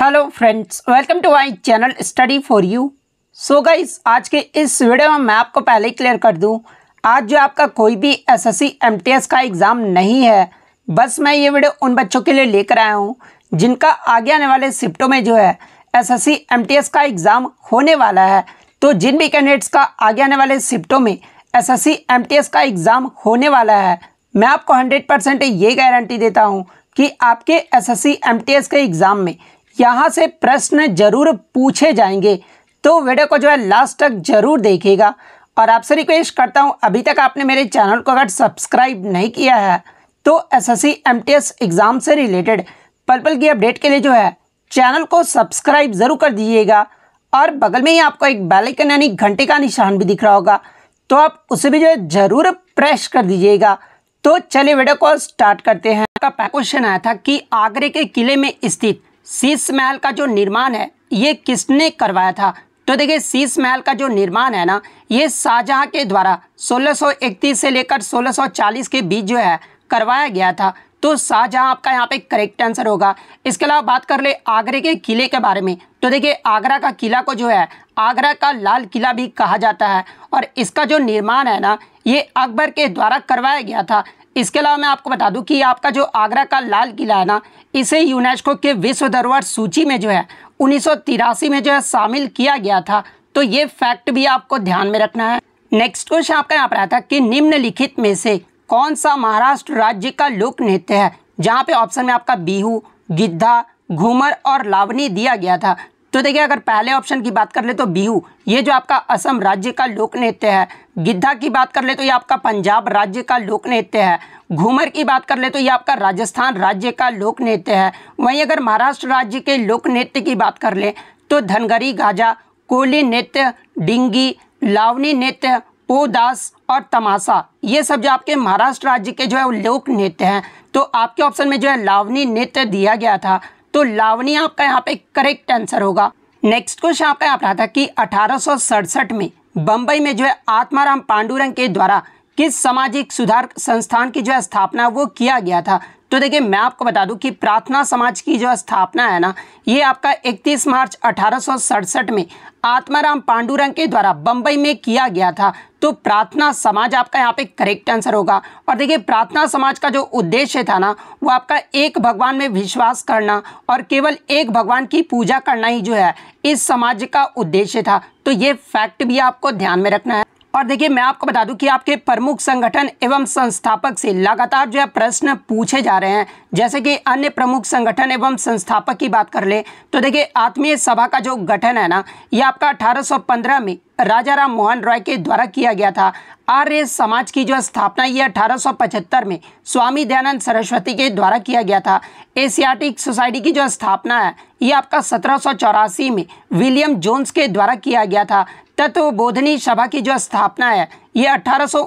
hello friends welcome to my channel study for you so guys आज के इस video में मैं आपको पहले ही क्लियर कर दूं आज जो आपका कोई भी एसएससी एमटीएस का एग्ज़ाम नहीं है बस मैं ये वीडियो उन बच्चों के लिए लेकर आया हूं जिनका आगे आने वाले शिफ्टों में जो है एसएससी एमटीएस का एग्ज़ाम होने वाला है तो जिन भी कैंडिडेट्स का आगे आने वाले शिफ्टों में एस एस का एग्ज़ाम होने वाला है मैं आपको हंड्रेड परसेंट ये गारंटी देता हूँ कि आपके एस एस के एग्ज़ाम में यहाँ से प्रश्न जरूर पूछे जाएंगे तो वीडियो को जो है लास्ट तक जरूर देखिएगा और आपसे रिक्वेस्ट करता हूँ अभी तक आपने मेरे चैनल को अगर सब्सक्राइब नहीं किया है तो एसएससी एमटीएस एग्ज़ाम से रिलेटेड पल पल की अपडेट के लिए जो है चैनल को सब्सक्राइब ज़रूर कर दीजिएगा और बगल में ही आपको एक बैलकन यानी घंटे का निशान भी दिख रहा होगा तो आप उसे भी जो है ज़रूर प्रेस कर दीजिएगा तो चलिए वीडियो को स्टार्ट करते हैं का क्वेश्चन आया था कि आगरे के किले में स्थित शीश महल का जो निर्माण है ये किसने करवाया था तो देखिए शीश महल का जो निर्माण है ना ये शाहजहाँ के द्वारा 1631 से लेकर 1640 के बीच जो है करवाया गया था तो शाहजहाँ आपका यहाँ पे करेक्ट आंसर होगा इसके अलावा बात कर ले आगरे के किले के बारे में तो देखिए आगरा का किला को जो है आगरा का लाल किला भी कहा जाता है और इसका जो निर्माण है ना ये अकबर के द्वारा करवाया गया था इसके अलावा मैं आपको बता दूं कि आपका जो आगरा का लाल किला है ना इसे यूनेस्को के विश्व धरोहर सूची में जो है उन्नीस में जो है शामिल किया गया था तो ये फैक्ट भी आपको ध्यान में रखना है नेक्स्ट क्वेश्चन आपका यहाँ पर आया था कि निम्नलिखित में से कौन सा महाराष्ट्र राज्य का लोक नृत्य है जहाँ पे ऑप्शन में आपका बिहू गिद्धा घूमर और लावनी दिया गया था तो देखिए अगर पहले ऑप्शन की बात कर ले तो बिहू ये जो आपका असम राज्य का लोक नृत्य है गिद्धा की बात कर ले तो ये आपका पंजाब राज्य का लोक नृत्य है घूमर की बात कर ले तो ये आपका राजस्थान राज्य का लोक नृत्य है वहीं अगर महाराष्ट्र राज्य के लोक नृत्य की बात कर ले तो धनगरी गाजा कोली नृत्य डिंगी लावनी नृत्य पोदास और तमाशा ये सब जो आपके महाराष्ट्र राज्य के जो है लोक नृत्य हैं तो आपके ऑप्शन में जो है लावनी नृत्य दिया गया था तो लावनी आपका यहाँ पे करेक्ट आंसर होगा नेक्स्ट क्वेश्चन आपका यहाँ पर आता था कि अठारह में बम्बई में जो है आत्माराम पांडुरंग के द्वारा किस सामाजिक सुधार संस्थान की जो है स्थापना वो किया गया था तो देखिए मैं आपको बता दूं कि प्रार्थना समाज की जो स्थापना है ना ये आपका 31 मार्च अठारह में आत्माराम पांडुरंग के द्वारा बम्बई में किया गया था तो प्रार्थना समाज आपका यहाँ पे करेक्ट आंसर होगा और देखिए प्रार्थना समाज का जो उद्देश्य था ना वो आपका एक भगवान में विश्वास करना और केवल एक भगवान की पूजा करना ही जो है इस समाज का उद्देश्य था तो ये फैक्ट भी आपको ध्यान में रखना है और देखिए मैं आपको बता दूं कि आपके प्रमुख संगठन एवं संस्थापक से लगातार जो है प्रश्न पूछे जा रहे हैं जैसे कि अन्य प्रमुख संगठन एवं संस्थापक की बात कर ले तो देखिए आत्मीय सभा का जो गठन है ना ये आपका 1815 में राजा राम मोहन रॉय के द्वारा किया गया था आर्य समाज की जो स्थापना ये अठारह में स्वामी दयानंद सरस्वती के द्वारा किया गया था एशियाटिक सोसाइटी की जो स्थापना है ये आपका सत्रह में विलियम जोन्स के द्वारा किया गया था तत्व बोधनी सभा की जो स्थापना है ये अठारह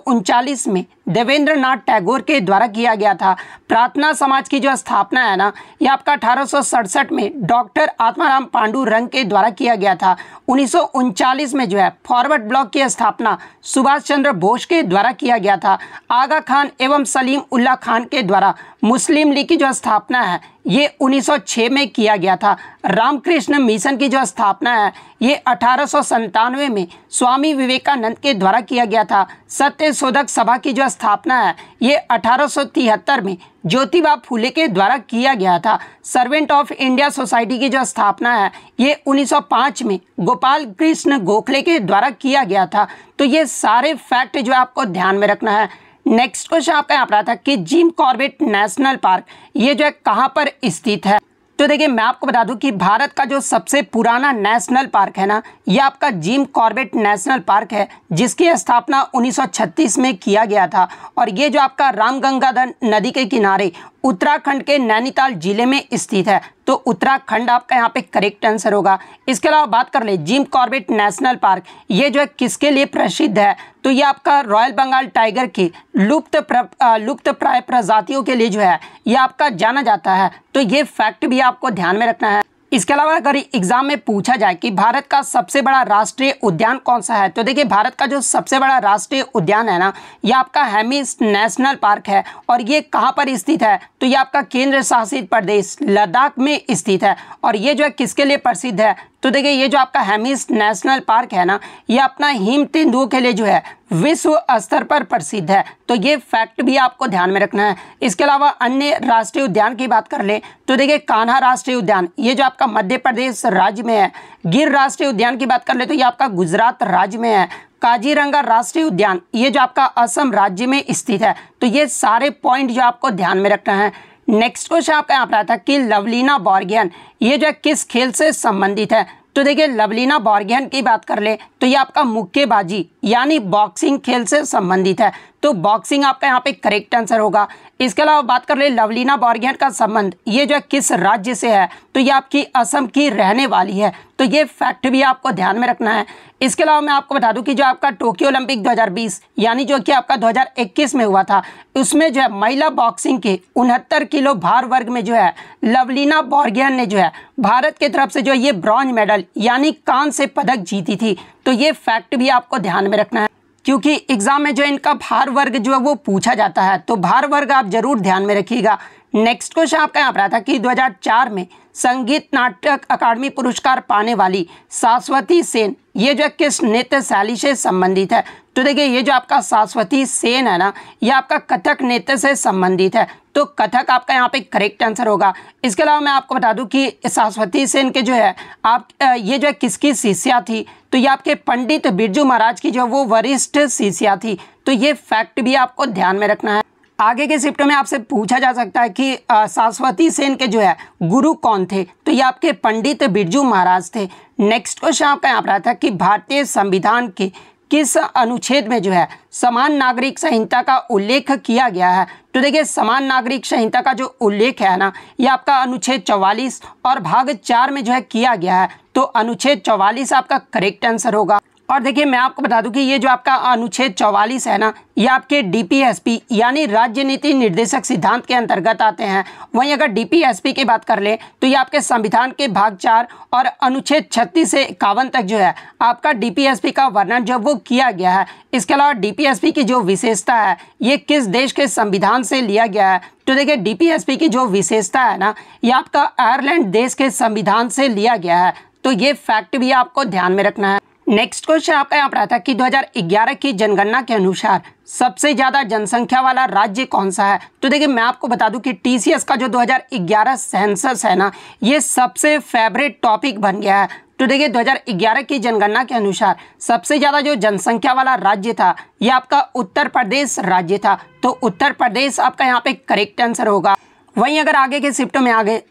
में देवेंद्र नाथ टैगोर के द्वारा किया गया था प्रार्थना समाज की जो स्थापना है ना ये आपका अठारह में डॉक्टर आत्माराम पांडू रंग के द्वारा किया गया था उन्नीस में जो है फॉरवर्ड ब्लॉक की स्थापना सुभाष चंद्र बोस के द्वारा किया गया था आगा खान एवं सलीम उल्ला खान के द्वारा मुस्लिम लीग की जो स्थापना है ये 1906 में किया गया था रामकृष्ण मिशन की जो स्थापना है ये अठारह में स्वामी विवेकानंद के द्वारा किया गया था सत्य शोधक सभा की जो स्थापना है ये अठारह में ज्योतिबा फूले के द्वारा किया गया था सर्वेंट ऑफ इंडिया सोसाइटी की जो स्थापना है ये 1905 में गोपाल कृष्ण गोखले के द्वारा किया गया था तो ये सारे फैक्ट जो आपको ध्यान में रखना है नेक्स्ट क्वेश्चन आपका यहाँ पर था कि जिम कॉर्बेट नेशनल पार्क ये जो है कहाँ पर स्थित है तो देखिए मैं आपको बता दूं कि भारत का जो सबसे पुराना नेशनल पार्क है ना ये आपका जिम कॉर्बेट नेशनल पार्क है जिसकी स्थापना 1936 में किया गया था और ये जो आपका राम गंगाधर नदी के किनारे उत्तराखंड के नैनीताल जिले में स्थित है तो उत्तराखंड आपका यहाँ पे करेक्ट आंसर होगा इसके अलावा बात कर ले जिम कॉर्बेट नेशनल पार्क ये जो है किसके लिए प्रसिद्ध है तो ये आपका रॉयल बंगाल टाइगर की लुप्त प्र, लुप्त प्राय प्रजातियों के लिए जो है ये आपका जाना जाता है तो ये फैक्ट भी आपको ध्यान में रखना है इसके अलावा अगर एग्जाम में पूछा जाए कि भारत का सबसे बड़ा राष्ट्रीय उद्यान कौन सा है तो देखिए भारत का जो सबसे बड़ा राष्ट्रीय उद्यान है ना ये आपका हेमिस नेशनल पार्क है और ये कहाँ पर स्थित है तो ये आपका केंद्र शासित प्रदेश लद्दाख में स्थित है और ये जो है किसके लिए प्रसिद्ध है तो देखिए ये जो आपका हेमिस नेशनल पार्क है ना ये अपना हिम तेंदुओं के लिए जो है विश्व स्तर पर प्रसिद्ध है तो ये फैक्ट भी आपको ध्यान में रखना है इसके अलावा अन्य राष्ट्रीय उद्यान की बात कर ले तो देखिए कान्हा राष्ट्रीय उद्यान ये जो आपका मध्य प्रदेश राज्य में है गिर राष्ट्रीय उद्यान की बात कर ले तो ये आपका गुजरात राज्य में है काजीरंगा राष्ट्रीय उद्यान ये जो आपका असम राज्य में स्थित है तो ये सारे पॉइंट जो आपको ध्यान में रखना है नेक्स्ट क्वेश्चन आपका यहाँ पर आता है कि लवलीना बॉर्गियन ये जो है किस खेल से संबंधित है तो देखिए लवलीना बॉर्गियन की बात कर ले तो ये आपका मुक्केबाजी यानी बॉक्सिंग खेल से संबंधित है तो बॉक्सिंग आपका यहाँ पे करेक्ट आंसर होगा इसके अलावा बात कर ले लवलीना बॉर्गियन का संबंध ये जो है किस राज्य से है तो ये आपकी असम की रहने वाली है तो ये फैक्ट भी आपको ध्यान में रखना है इसके अलावा मैं आपको बता दूं कि जो आपका टोक्यो ओलंपिक 2020 यानी जो कि आपका 2021 में हुआ था उसमें जो है महिला बॉक्सिंग के उनहत्तर किलो भार वर्ग में जो है लवलीना बॉर्गियन ने जो है भारत की तरफ से जो ये ब्रॉन्ज मेडल यानी कान से पदक जीती थी तो ये फैक्ट भी आपको ध्यान में रखना है क्योंकि एग्ज़ाम में जो इनका भार वर्ग जो है वो पूछा जाता है तो भार वर्ग आप ज़रूर ध्यान में रखिएगा नेक्स्ट क्वेश्चन आपका यहाँ पर आता कि 2004 में संगीत नाटक अकादमी पुरस्कार पाने वाली सास्वती सेन ये जो है किस नृत्य शैली से संबंधित है तो देखिए ये जो आपका सास्वती सेन है ना ये आपका कथक नृत्य से संबंधित है तो कथक आपका यहाँ पे करेक्ट आंसर होगा इसके अलावा मैं आपको बता दूं कि सास्वती सेन के जो है आप ये जो है किसकी शिष्या थी तो ये आपके पंडित बिरजू महाराज की जो वो वरिष्ठ शिष्या थी तो ये फैक्ट भी आपको ध्यान में रखना है आगे के शिफ्ट में आपसे पूछा जा सकता है कि सास्वती सेन के जो है गुरु कौन थे तो ये आपके पंडित बिरजू महाराज थे नेक्स्ट क्वेश्चन आपका यहाँ पर आया था कि भारतीय संविधान के किस अनुच्छेद में जो है समान नागरिक संहिता का उल्लेख किया गया है तो देखिए समान नागरिक संहिता का जो उल्लेख है ना ये आपका अनुच्छेद 44 और भाग चार में जो है किया गया है तो अनुच्छेद 44 आपका करेक्ट आंसर होगा और देखिए मैं आपको बता दूं कि ये जो आपका अनुच्छेद 44 है ना ये आपके डीपीएसपी यानी राज्य नीति निर्देशक सिद्धांत के अंतर्गत आते हैं वहीं अगर डीपीएसपी की बात कर लें तो ये आपके संविधान के भाग चार और अनुच्छेद छत्तीस से इक्यावन तक जो है आपका डीपीएसपी का वर्णन जो वो किया गया है इसके अलावा डीपीएसपी की जो विशेषता है ये किस देश के संविधान से लिया गया है तो देखिए डीपीएसपी की जो विशेषता है ना ये आपका आयरलैंड देश के संविधान से लिया गया है तो ये फैक्ट भी आपको ध्यान में रखना है नेक्स्ट क्वेश्चन आपका यहाँ पर आता है कि 2011 की जनगणना के अनुसार सबसे ज़्यादा जनसंख्या वाला राज्य कौन सा है तो देखिए मैं आपको बता दूं कि टीसीएस का जो 2011 सेंसस है ना ये सबसे फेवरेट टॉपिक बन गया है तो देखिए 2011 की जनगणना के अनुसार सबसे ज़्यादा जो जनसंख्या वाला राज्य था ये आपका उत्तर प्रदेश राज्य था तो उत्तर प्रदेश आपका यहाँ पे करेक्ट आंसर होगा वहीं अगर आगे के शिफ्ट में आगे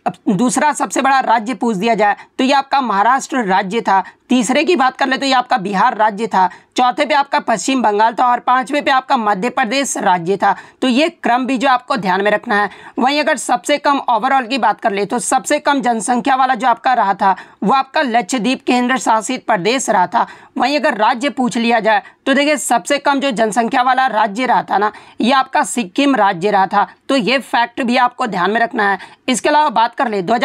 दूसरा सबसे बड़ा राज्य पूछ दिया जाए तो ये आपका महाराष्ट्र राज्य था तीसरे की बात कर ले तो ये आपका बिहार राज्य था चौथे पे आपका पश्चिम बंगाल था और पांचवे पे आपका मध्य प्रदेश राज्य था तो ये क्रम भी जो आपको ध्यान में रखना है वहीं अगर सबसे कम ओवरऑल की बात कर ले तो सबसे कम जनसंख्या वाला जो आपका रहा था वो आपका लक्षद्वीप केंद्र शासित प्रदेश रहा था वहीं अगर राज्य पूछ लिया जाए तो देखिए सबसे कम जो जनसंख्या वाला राज्य रहा था ना ये आपका सिक्किम राज्य रहा था तो ये फैक्ट भी आपको ध्यान में रखना है इसके अलावा बात कर ले दो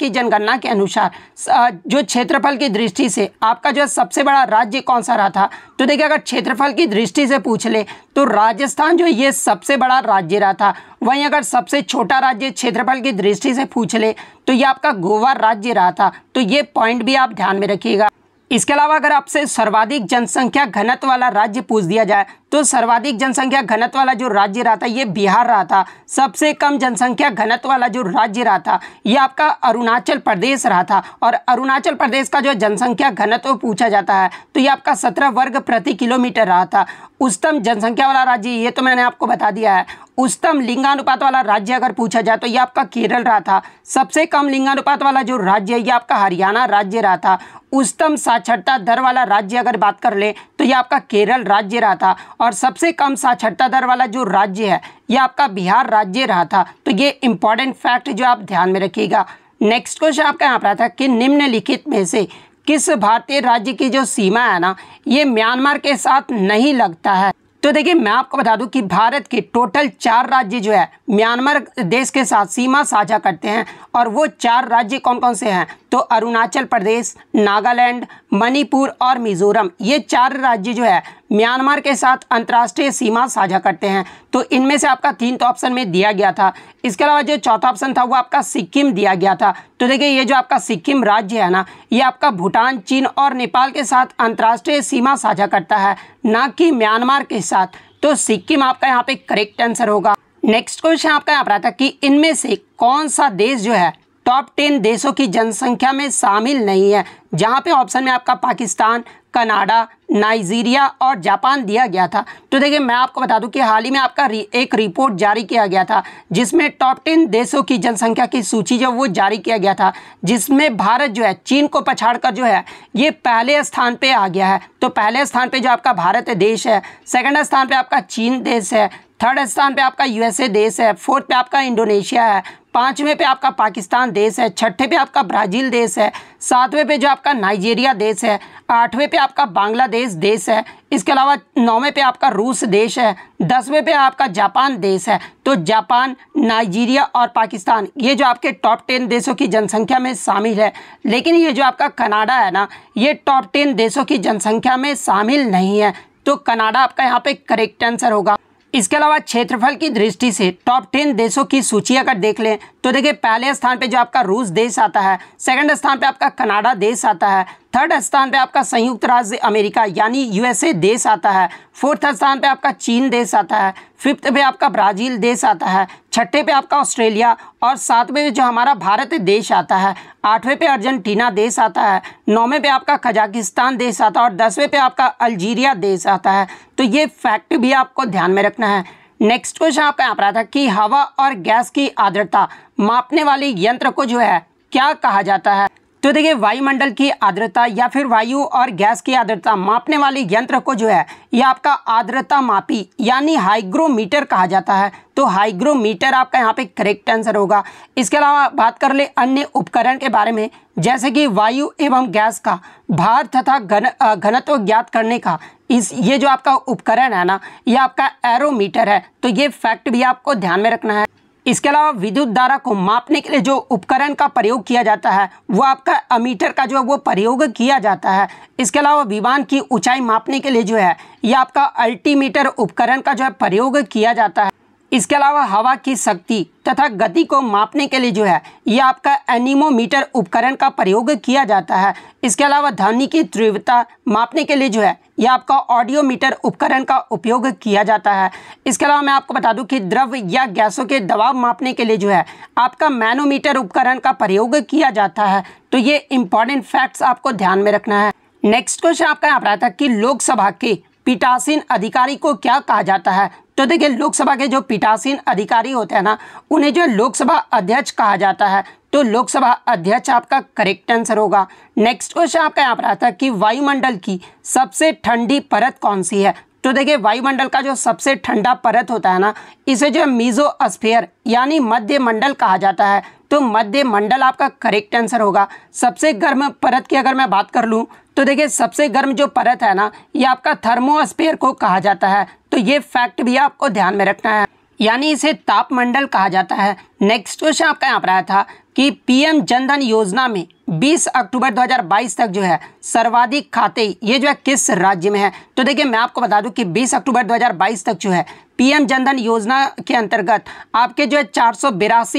की जनगणना के अनुसार जो क्षेत्रफल की दृष्टि से आपका जो है सबसे बड़ा राज्य कौन सा रहा था तो देखिए अगर क्षेत्रफल की दृष्टि से पूछ ले तो राजस्थान जो ये सबसे बड़ा राज्य रहा था वहीं अगर सबसे छोटा राज्य क्षेत्रफल की दृष्टि से पूछ ले तो ये आपका गोवा राज्य रहा था तो ये पॉइंट भी आप ध्यान में रखिएगा इसके अलावा अगर आपसे सर्वाधिक जनसंख्या घनत्व वाला राज्य पूछ दिया जाए तो सर्वाधिक जनसंख्या घनत्व वाला जो राज्य रहा था ये बिहार रहा था सबसे कम जनसंख्या घनत्व वाला जो राज्य रहा था ये आपका अरुणाचल प्रदेश रहा था और अरुणाचल प्रदेश का जो जनसंख्या घनत्व पूछा जाता है तो ये आपका सत्रह वर्ग प्रति किलोमीटर रहा था उच्चतम जनसंख्या वाला राज्य ये तो मैंने आपको बता दिया है उच्चतम लिंगानुपात वाला राज्य अगर पूछा जाए तो ये आपका केरल रहा था सबसे कम लिंगानुपात वाला जो राज्य है ये आपका हरियाणा राज्य रहा था उच्चतम साक्षरता दर वाला राज्य अगर बात कर ले तो ये आपका केरल राज्य रहा था और सबसे कम साक्षरता दर वाला जो राज्य है ये आपका बिहार राज्य रहा था तो ये इंपॉर्टेंट फैक्ट जो आप ध्यान में रखिएगा नेक्स्ट क्वेश्चन आपका यहाँ पर आता है कि निम्नलिखित में से किस भारतीय राज्य की जो सीमा है ना ये म्यांमार के साथ नहीं लगता है तो देखिए मैं आपको बता दूं कि भारत के टोटल चार राज्य जो है म्यांमार देश के साथ सीमा साझा करते हैं और वो चार राज्य कौन कौन से हैं तो अरुणाचल प्रदेश नागालैंड मणिपुर और मिजोरम ये चार राज्य जो है म्यांमार के साथ अंतर्राष्ट्रीय सीमा साझा करते हैं तो इनमें से आपका तीन तो ऑप्शन में दिया गया था इसके अलावा जो चौथा ऑप्शन था वो आपका सिक्किम दिया गया था तो देखिए ये जो आपका सिक्किम राज्य है ना ये आपका भूटान चीन और नेपाल के साथ अंतर्राष्ट्रीय सीमा साझा करता है ना कि म्यांमार के साथ तो सिक्किम आपका यहाँ पे करेक्ट आंसर होगा नेक्स्ट क्वेश्चन आपका यहाँ पर आता कि इनमें से कौन सा देश जो है टॉप टेन देशों की जनसंख्या में शामिल नहीं है जहाँ पे ऑप्शन में आपका पाकिस्तान कनाडा नाइजीरिया और जापान दिया गया था तो देखिए मैं आपको बता दूं कि हाल ही में आपका एक रिपोर्ट जारी किया गया था जिसमें टॉप टेन देशों की जनसंख्या की सूची जो वो जारी किया गया था जिसमें भारत जो है चीन को पछाड़कर जो है ये पहले स्थान पे आ गया है तो पहले स्थान पे जो आपका भारत देश है सेकंड स्थान पे आपका चीन देश है थर्ड स्थान पे आपका यूएसए देश है फोर्थ पे आपका इंडोनेशिया है पाँचवें पे आपका पाकिस्तान देश है छठे पे आपका ब्राज़ील देश है सातवें पे जो आपका नाइजीरिया देश है आठवें पे आपका बांग्लादेश देश है इसके अलावा नौवें पे आपका रूस देश है दसवें पे आपका जापान देश है तो जापान नाइजीरिया और पाकिस्तान ये जो आपके टॉप टेन देशों की जनसंख्या में शामिल है लेकिन ये जो आपका कनाडा है ना ये टॉप टेन देशों की जनसंख्या में शामिल नहीं है तो कनाडा आपका यहाँ पे करेक्ट आंसर होगा इसके अलावा क्षेत्रफल की दृष्टि से टॉप टेन देशों की सूची अगर देख लें तो देखिए पहले स्थान पे जो आपका रूस देश आता है सेकंड स्थान पे आपका कनाडा देश आता है थर्ड स्थान पे आपका संयुक्त राज्य अमेरिका यानी यूएसए देश आता है फोर्थ स्थान पे आपका चीन देश आता है फिफ्थ पे आपका ब्राज़ील देश आता है छठे पे आपका ऑस्ट्रेलिया और सातवें जो हमारा भारत देश आता है आठवें पे अर्जेंटीना देश आता है नौवें पे आपका कजाकिस्तान देश आता है और दसवें पे आपका अल्जीरिया देश आता है तो ये फैक्ट भी आपको ध्यान में रखना है नेक्स्ट क्वेश्चन आपका यहाँ पर आता है कि हवा और गैस की आर्द्रता मापने वाले यंत्र को जो है क्या कहा जाता है तो देखिए वायुमंडल की आर्द्रता या फिर वायु और गैस की आर्द्रता मापने वाले यंत्र को जो है यह आपका आर्द्रता मापी यानी हाइग्रोमीटर कहा जाता है तो हाइग्रोमीटर आपका यहाँ पे करेक्ट आंसर होगा इसके अलावा बात कर ले अन्य उपकरण के बारे में जैसे कि वायु एवं गैस का भार तथा घन घनत्व ज्ञात करने का इस ये जो आपका उपकरण है ना ये आपका एरोमीटर है तो ये फैक्ट भी आपको ध्यान में रखना है इसके अलावा विद्युत धारा को मापने के लिए जो उपकरण का प्रयोग किया जाता है वो आपका अमीटर का जो है वो प्रयोग किया जाता है इसके अलावा विमान की ऊंचाई मापने के लिए जो है ये आपका अल्टीमीटर उपकरण का जो है प्रयोग किया जाता है इसके अलावा हवा की शक्ति तथा गति को मापने के लिए जो है यह आपका एनिमोमीटर उपकरण का प्रयोग किया जाता है इसके अलावा ध्वनि की तीव्रता मापने के लिए जो है यह आपका ऑडियोमीटर उपकरण का उपयोग किया जाता है इसके अलावा मैं आपको बता दूं कि द्रव या गैसों के दबाव मापने के लिए जो है आपका मैनोमीटर उपकरण का प्रयोग किया जाता है तो ये इंपॉर्टेंट फैक्ट्स आपको ध्यान में रखना है नेक्स्ट क्वेश्चन आपका यहाँ पर आया था कि लोकसभा के पीटासीन अधिकारी को क्या कहा जाता है तो देखिए लोकसभा के जो पीठासीन अधिकारी होते हैं ना उन्हें जो लोकसभा अध्यक्ष कहा जाता है तो लोकसभा अध्यक्ष आपका करेक्ट आंसर होगा नेक्स्ट क्वेश्चन आपका यहाँ पर आता है कि वायुमंडल की सबसे ठंडी परत कौन सी है तो देखिए वायुमंडल का जो सबसे ठंडा परत होता है ना इसे जो मीजो अस्फेयर यानी मध्य मंडल कहा जाता है तो मध्य मंडल आपका करेक्ट आंसर होगा सबसे गर्म परत की अगर मैं बात कर लूँ तो देखिए सबसे गर्म जो परत है ना ये आपका थर्मोस्फेयर को कहा जाता है तो ये फैक्ट भी आपको ध्यान में रखना है यानी इसे तापमंडल कहा जाता है नेक्स्ट क्वेश्चन आपका यहाँ पर आया था कि पीएम जनधन योजना में 20 अक्टूबर 2022 तक जो है सर्वाधिक खाते ये जो है किस राज्य में है तो देखिए मैं आपको बता दूं कि 20 अक्टूबर 2022 तक जो है पीएम जनधन योजना के अंतर्गत आपके जो है चार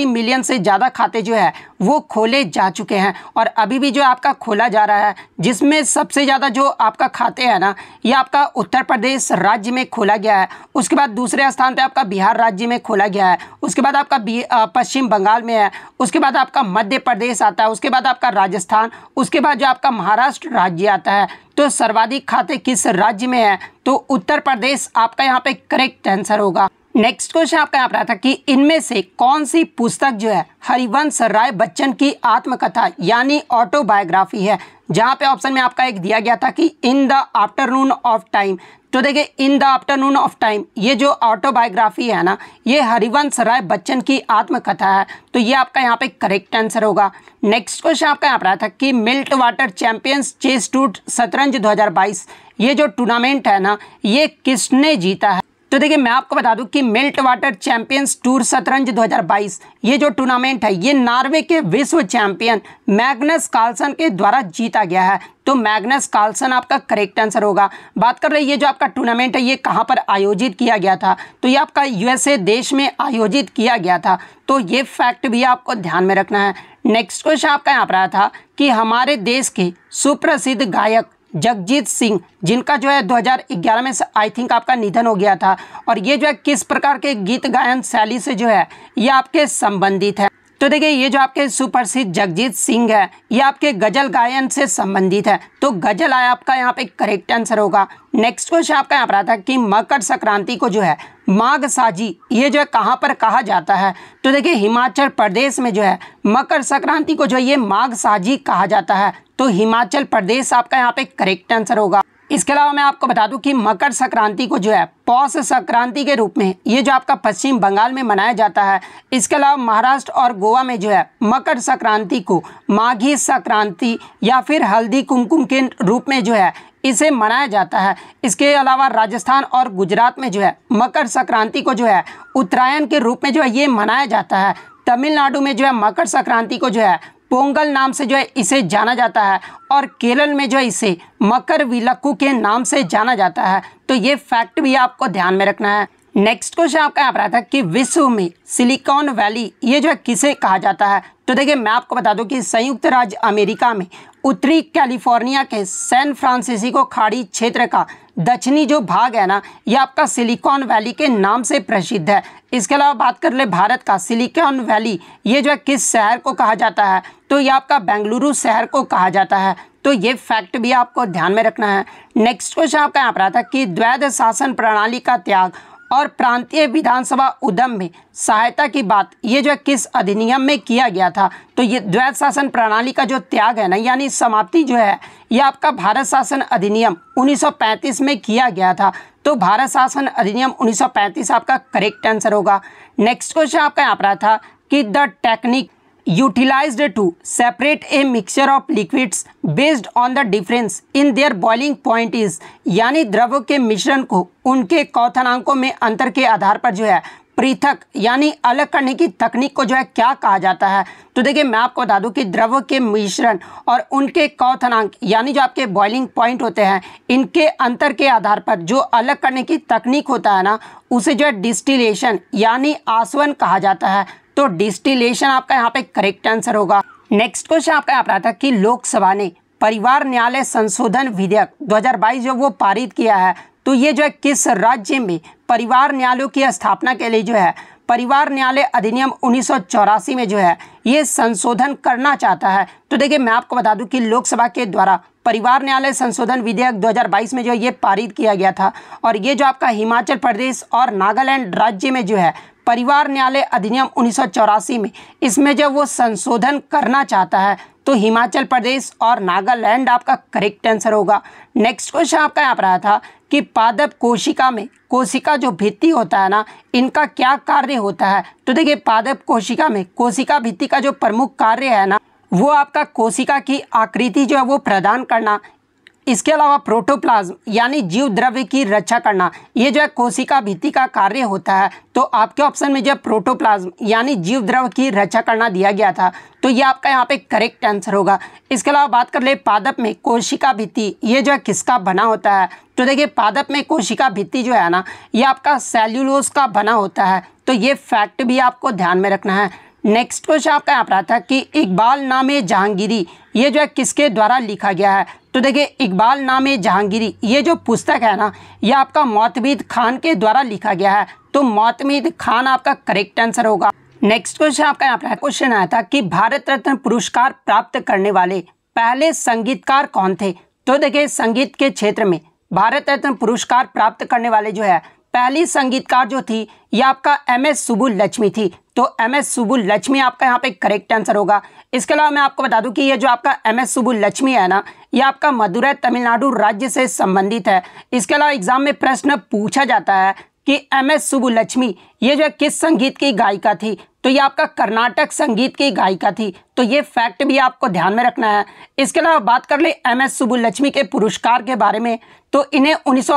मिलियन से ज़्यादा खाते जो है वो खोले जा चुके हैं और अभी भी जो आपका खोला जा रहा है जिसमें सबसे ज़्यादा जो आपका खाते है ना ये आपका उत्तर प्रदेश राज्य में खोला गया है उसके बाद दूसरे स्थान पर आपका बिहार राज्य में खोला गया है उसके बाद आपका पश्चिम बंगाल में है उसके बाद आपका मध्य प्रदेश आता है उसके बाद आपका राजस्थान उसके बाद जो आपका महाराष्ट्र राज्य आता है तो सर्वाधिक खाते किस राज्य में है तो उत्तर प्रदेश आपका यहाँ पे करेक्ट आंसर होगा नेक्स्ट क्वेश्चन आपका यहाँ पर आता था कि इनमें से कौन सी पुस्तक जो है हरिवंश राय बच्चन की आत्मकथा यानी ऑटोबायोग्राफी है जहाँ पे ऑप्शन में आपका एक दिया गया था कि in the afternoon of time तो देखिए in the afternoon of time ये जो ऑटोबायोग्राफी है ना ये हरिवंश राय बच्चन की आत्मकथा है तो ये आपका यहाँ पे करेक्ट आंसर होगा नेक्स्ट क्वेश्चन आपका यहाँ पर आया था कि मिल्ट वाटर चैंपियंस चेस टूट शतरंज दो ये जो टूर्नामेंट है ना ये किसने जीता है तो देखिए मैं आपको बता दूं कि मेल्ट वाटर चैंपियंस टूर शतरंज 2022 ये जो टूर्नामेंट है ये नॉर्वे के विश्व चैंपियन मैग्नस कार्लसन के द्वारा जीता गया है तो मैग्नस कार्लसन आपका करेक्ट आंसर होगा बात कर रहे ये जो आपका टूर्नामेंट है ये कहाँ पर आयोजित किया गया था तो ये आपका यूएसए देश में आयोजित किया गया था तो ये फैक्ट भी आपको ध्यान में रखना है नेक्स्ट क्वेश्चन आपका यहाँ पर आया था कि हमारे देश के सुप्रसिद्ध गायक जगजीत सिंह जिनका जो है 2011 में आई थिंक आपका निधन हो गया था और ये जो है किस प्रकार के गीत गायन शैली से जो है ये आपके संबंधित है तो देखिए ये जो आपके सुप्रसिद्ध जगजीत सिंह है ये आपके गज़ल गायन से संबंधित है तो गज़ल आया आपका यहाँ पे करेक्ट आंसर होगा नेक्स्ट क्वेश्चन आपका यहाँ पर आता है कि मकर संक्रांति को जो है माघ साजी ये जो है कहाँ पर कहा जाता है तो देखिए हिमाचल प्रदेश में जो है मकर संक्रांति को जो है ये माघ साजी कहा जाता है तो हिमाचल प्रदेश आपका यहाँ पे करेक्ट आंसर होगा इसके अलावा मैं आपको बता दूं कि मकर संक्रांति को जो है पौष संक्रांति के रूप में ये जो आपका पश्चिम बंगाल में मनाया जाता है इसके अलावा महाराष्ट्र और गोवा में जो है मकर संक्रांति को माघी संक्रांति या फिर हल्दी कुमकुम के रूप में जो है इसे मनाया जाता है इसके अलावा राजस्थान और गुजरात में जो है मकर संक्रांति को जो है उत्तरायण के रूप में जो है ये मनाया जाता है तमिलनाडु में जो है मकर संक्रांति को जो है पोंगल नाम से जो है इसे जाना जाता है और केरल में जो है इसे मकर विलक्कू के नाम से जाना जाता है तो ये फैक्ट भी आपको ध्यान में रखना है नेक्स्ट क्वेश्चन आपका यहाँ पर आता है कि विश्व में सिलिकॉन वैली ये जो है किसे कहा जाता है तो देखिए मैं आपको बता दूं कि संयुक्त राज्य अमेरिका में उत्तरी कैलिफोर्निया के सैन फ्रांसिस्को खाड़ी क्षेत्र का दक्षिणी जो भाग है ना ये आपका सिलिकॉन वैली के नाम से प्रसिद्ध है इसके अलावा बात कर ले भारत का सिलिकॉन वैली ये जो है किस शहर को कहा जाता है तो ये आपका बेंगलुरु शहर को कहा जाता है तो ये फैक्ट भी आपको ध्यान में रखना है नेक्स्ट क्वेश्चन आपका यहाँ पर आता है कि द्वैध शासन प्रणाली का त्याग और प्रांतीय विधानसभा उद्यम में सहायता की बात ये जो किस अधिनियम में किया गया था तो ये द्वैत शासन प्रणाली का जो त्याग है ना यानी समाप्ति जो है ये आपका भारत शासन अधिनियम 1935 में किया गया था तो भारत शासन अधिनियम 1935 आपका करेक्ट आंसर होगा नेक्स्ट क्वेश्चन आपका यहाँ पर था कि the technique utilized to separate a mixture of liquids based on the difference in their boiling point is यानी द्रव के मिश्रण को उनके कौथनांकों में अंतर के आधार पर जो है पृथक यानी अलग करने की तकनीक को जो है क्या कहा जाता है तो देखिए मैं आपको बता दूं कि द्रव के मिश्रण और उनके कौथनांक यानी जो आपके बॉइलिंग पॉइंट होते हैं इनके अंतर के आधार पर जो अलग करने की तकनीक होता है ना उसे जो है डिस्टिलेशन यानी आसवन कहा जाता है तो डिस्टिलेशन आपका यहाँ पे करेक्ट आंसर होगा नेक्स्ट क्वेश्चन आपका यहाँ पर आता है कि लोकसभा ने परिवार न्यायालय संशोधन विधेयक 2022 जो वो पारित किया है तो ये जो है किस राज्य में परिवार न्यायालयों की स्थापना के लिए जो है परिवार न्यायालय अधिनियम उन्नीस में जो है ये संशोधन करना चाहता है तो देखिए मैं आपको बता दूं कि लोकसभा के द्वारा परिवार न्यायालय संशोधन विधेयक 2022 में जो ये पारित किया गया था और ये जो आपका हिमाचल प्रदेश और नागालैंड राज्य में जो है परिवार न्यायालय अधिनियम उन्नीस में इसमें जब वो संशोधन करना चाहता है तो हिमाचल प्रदेश और नागालैंड आपका करेक्ट आंसर होगा नेक्स्ट क्वेश्चन आपका यहाँ पर आया था कि पादप कोशिका में कोशिका जो भित्ति होता है ना इनका क्या कार्य होता है तो देखिए पादप कोशिका में कोशिका भित्ति का जो प्रमुख कार्य है ना वो आपका कोशिका की आकृति जो है वो प्रदान करना इसके अलावा प्रोटोप्लाज्म यानी जीव द्रव्य की रक्षा करना ये जो है कोशिका भित्ति का कार्य होता है तो आपके ऑप्शन में जो है प्रोटोप्लाज्म यानी जीव द्रव्य की रक्षा करना दिया गया था तो ये आपका यहाँ पे करेक्ट आंसर होगा इसके अलावा बात कर ले पादप में कोशिका भित्ति ये जो है किसका बना होता है तो देखिए पादप में कोशिका भित्ति जो है ना ये आपका सेल्यूलोस का बना होता है तो ये फैक्ट भी आपको ध्यान में रखना है नेक्स्ट क्वेश्चन आपका यहाँ पर आता है कि इकबाल नामे जहांगीरी ये जो है किसके द्वारा लिखा गया है तो देखिए इकबाल नाम जहांगीरी ये जो पुस्तक है ना ये आपका मोतमीद खान के द्वारा लिखा गया है तो मोतमीद खान आपका करेक्ट आंसर होगा नेक्स्ट क्वेश्चन आपका यहाँ पर क्वेश्चन आया था कि भारत रत्न पुरस्कार प्राप्त करने वाले पहले संगीतकार कौन थे तो देखिए संगीत के क्षेत्र में भारत रत्न पुरस्कार प्राप्त करने वाले जो है पहली संगीतकार जो थी ये आपका एम एस सुबुल लक्ष्मी थी तो एम एस सुबुल लक्ष्मी आपका यहाँ पे करेक्ट आंसर होगा इसके अलावा मैं आपको बता दूं कि ये जो आपका एम एस सुबुल लक्ष्मी है ना ये आपका मदुरै तमिलनाडु राज्य से संबंधित है इसके अलावा एग्जाम में प्रश्न पूछा जाता है कि एम एस सुबुलक्ष्मी ये जो है किस संगीत की गायिका थी तो ये आपका कर्नाटक संगीत की गायिका थी तो ये फैक्ट भी आपको ध्यान में रखना है इसके अलावा बात कर ले एम एस सुबुलक्ष्मी के पुरस्कार के बारे में तो इन्हें उन्नीस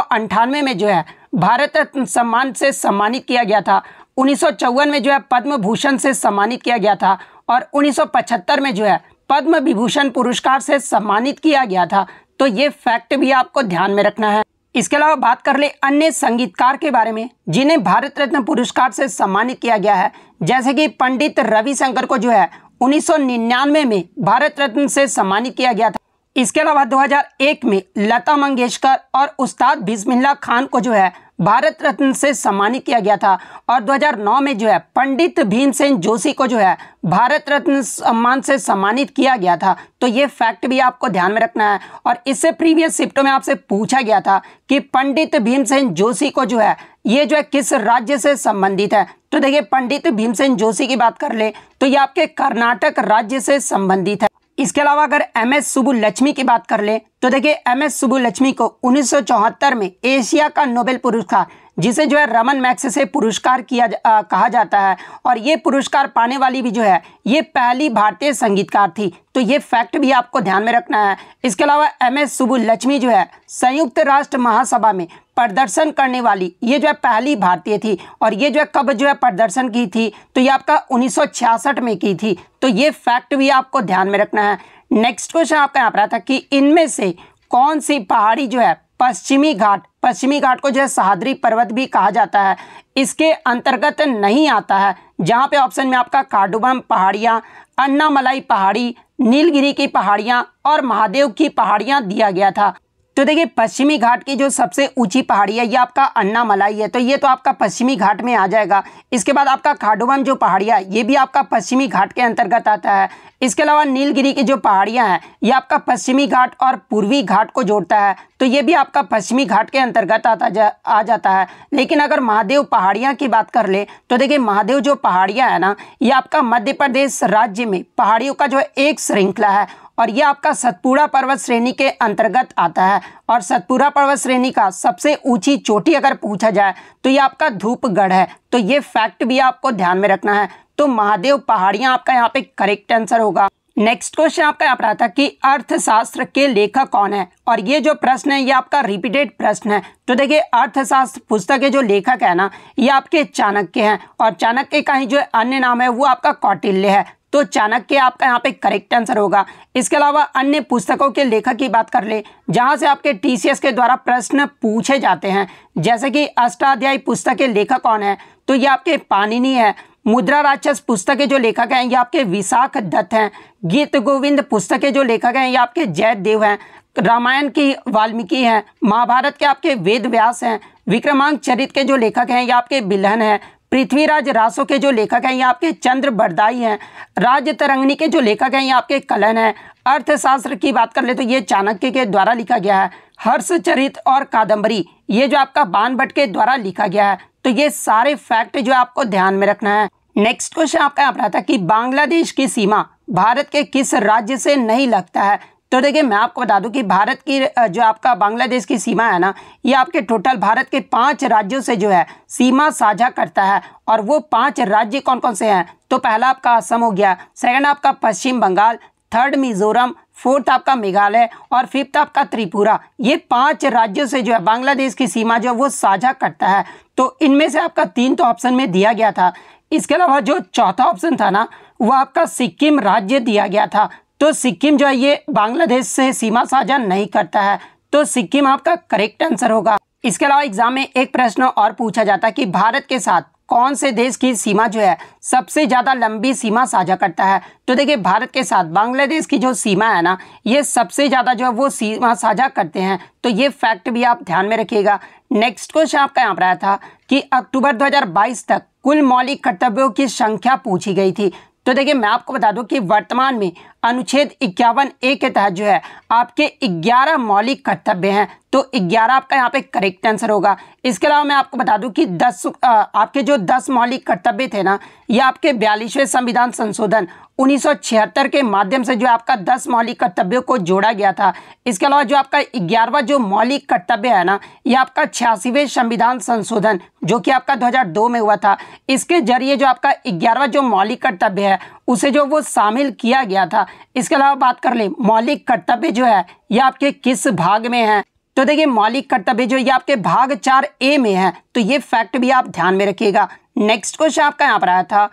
में जो है भारत रत्न सम्मान से सम्मानित किया गया था उन्नीस में जो है पद्म भूषण से सम्मानित किया गया था और 1975 में जो है पद्म विभूषण पुरस्कार से सम्मानित किया गया था तो ये फैक्ट भी आपको ध्यान में रखना है इसके अलावा बात कर ले अन्य संगीतकार के बारे में जिन्हें भारत रत्न पुरस्कार से सम्मानित किया गया है जैसे कि पंडित रविशंकर को जो है 1999 में भारत रत्न से सम्मानित किया गया था इसके अलावा 2001 में लता मंगेशकर और उस्ताद बिस्मिल्ला खान को जो है भारत रत्न से सम्मानित किया गया था और 2009 में जो है पंडित भीमसेन जोशी को जो है भारत रत्न सम्मान से सम्मानित किया गया था तो ये फैक्ट भी आपको ध्यान में रखना है और इससे प्रीवियस शिफ्टों में आपसे पूछा गया था कि पंडित भीमसेन जोशी को जो है ये जो है किस राज्य से संबंधित है तो देखिए पंडित भीमसेन जोशी की बात कर ले तो ये आपके कर्नाटक राज्य से संबंधित है इसके अलावा अगर एम एस सुबुलक्ष्मी की बात कर लें तो देखिए एम एस सुबुलक्ष्मी को 1974 में एशिया का नोबेल पुरस्कार जिसे जो है रमन मैक्स से पुरस्कार किया आ, कहा जाता है और ये पुरस्कार पाने वाली भी जो है ये पहली भारतीय संगीतकार थी तो ये फैक्ट भी आपको ध्यान में रखना है इसके अलावा एम एस सुबुलक्ष्मी जो है संयुक्त राष्ट्र महासभा में प्रदर्शन करने वाली ये जो है पहली भारतीय थी और ये जो है कब जो है प्रदर्शन की थी तो ये आपका 1966 में की थी तो ये फैक्ट भी आपको ध्यान में रखना है नेक्स्ट क्वेश्चन आपका यहाँ पर रहा था कि इनमें से कौन सी पहाड़ी जो है पश्चिमी घाट पश्चिमी घाट को जो है सहाद्री पर्वत भी कहा जाता है इसके अंतर्गत नहीं आता है जहाँ पे ऑप्शन में आपका काडुबम पहाड़ियाँ अन्नामलाई पहाड़ी नीलगिरी की पहाड़ियाँ और महादेव की पहाड़ियाँ दिया गया था तो देखिए पश्चिमी घाट की जो सबसे ऊंची पहाड़ी है ये आपका अन्ना मलाई है तो ये तो आपका पश्चिमी घाट में आ जाएगा इसके बाद आपका खाडोबम जो पहाड़ियाँ ये भी आपका पश्चिमी घाट के अंतर्गत आता है इसके अलावा नीलगिरी की जो पहाड़ियाँ हैं ये आपका पश्चिमी घाट और पूर्वी घाट को जोड़ता है तो ये भी आपका पश्चिमी घाट के अंतर्गत आता जा आ जाता है लेकिन अगर महादेव पहाड़ियाँ की बात कर ले तो देखिए महादेव जो पहाड़ियाँ है ना ये आपका मध्य प्रदेश राज्य में पहाड़ियों का जो एक श्रृंखला है और यह आपका सतपुड़ा पर्वत श्रेणी के अंतर्गत आता है और सतपुरा पर्वत श्रेणी का सबसे ऊंची चोटी अगर पूछा जाए तो ये आपका धूपगढ़ है तो ये फैक्ट भी आपको ध्यान में रखना है तो महादेव पहाड़ियां आपका यहाँ पे करेक्ट आंसर होगा नेक्स्ट क्वेश्चन आपका यहाँ पर आता है कि अर्थशास्त्र के लेखक कौन है और ये जो प्रश्न है ये आपका रिपीटेड प्रश्न है तो देखिए अर्थशास्त्र पुस्तक के जो लेखक है ना ये आपके चाणक्य हैं और चाणक्य का ही जो अन्य नाम है वो आपका कौटिल्य है तो चाणक्य आपका यहाँ पे करेक्ट आंसर होगा इसके अलावा अन्य पुस्तकों के लेखक की बात कर ले जहाँ से आपके टीसीएस के द्वारा प्रश्न पूछे जाते हैं जैसे कि अष्टाध्यायी पुस्तक के लेखक कौन है तो ये आपके पानिनी है मुद्रा राक्षस पुस्तक के जो लेखक हैं ये आपके विशाख दत्त हैं गीत गोविंद पुस्तक के जो लेखक हैं ये आपके जय देव हैं रामायण की वाल्मीकि हैं महाभारत के आपके वेद व्यास हैं विक्रमांक चरित के जो लेखक हैं ये आपके बिल्हन हैं पृथ्वीराज रासो के जो लेखक हैं ये आपके चंद्र बरदाई हैं राज्य तरंगनी के जो लेखक हैं ये आपके कलन हैं अर्थशास्त्र की बात कर ले तो ये चाणक्य के द्वारा लिखा गया है हर्षचरित और कादम्बरी ये जो आपका बान के द्वारा लिखा गया है तो ये सारे फैक्ट जो आपको ध्यान में रखना है नेक्स्ट क्वेश्चन आपका यहाँ पर आता है कि बांग्लादेश की सीमा भारत के किस राज्य से नहीं लगता है तो देखिए मैं आपको बता दूं कि भारत की जो आपका बांग्लादेश की सीमा है ना ये आपके टोटल भारत के पांच राज्यों से जो है सीमा साझा करता है और वो पांच राज्य कौन कौन से हैं तो पहला आपका असम हो गया सेकंड आपका पश्चिम बंगाल थर्ड मिजोरम फोर्थ आपका मेघालय और फिफ्थ आपका त्रिपुरा ये पांच राज्यों से जो है बांग्लादेश की सीमा जो है वो साझा करता है तो इनमें से आपका तीन तो ऑप्शन में दिया गया था इसके अलावा जो चौथा ऑप्शन था ना वो आपका सिक्किम राज्य दिया गया था तो सिक्किम जो है ये बांग्लादेश से सीमा साझा नहीं करता है तो सिक्किम आपका करेक्ट आंसर होगा इसके अलावा एग्जाम में एक प्रश्न और पूछा जाता है कि भारत के साथ कौन से देश की सीमा जो है सबसे ज़्यादा लंबी सीमा साझा करता है तो देखिए भारत के साथ बांग्लादेश की जो सीमा है ना ये सबसे ज़्यादा जो है वो सीमा साझा करते हैं तो ये फैक्ट भी आप ध्यान में रखिएगा नेक्स्ट क्वेश्चन आपका यहाँ पर आया था कि अक्टूबर 2022 तक कुल मौलिक कर्तव्यों की संख्या पूछी गई थी तो देखिए मैं आपको बता दूं कि वर्तमान में अनुच्छेद इक्यावन ए के तहत जो है आपके 11 मौलिक कर्तव्य हैं तो 11 आपका यहाँ पे करेक्ट आंसर होगा इसके अलावा मैं आपको बता दूं कि 10 आपके जो 10 मौलिक कर्तव्य थे ना ये आपके बयालीसवें संविधान संशोधन 1976 के माध्यम से जो आपका 10 मौलिक कर्तव्यों को जोड़ा गया था इसके अलावा जो आपका ग्यारहवा जो मौलिक कर्तव्य है ना ये आपका छियासीवें संविधान संशोधन जो कि आपका 2002 में हुआ था इसके जरिए जो आपका ग्यारहवा जो मौलिक कर्तव्य है उसे जो वो शामिल किया गया था इसके अलावा बात कर ले मौलिक कर्तव्य जो है ये आपके किस भाग में है तो देखिए मौलिक कर्तव्य जो ये आपके भाग चार ए में है तो ये फैक्ट भी आप ध्यान में रखिएगा नेक्स्ट क्वेश्चन आपका यहाँ पर आया था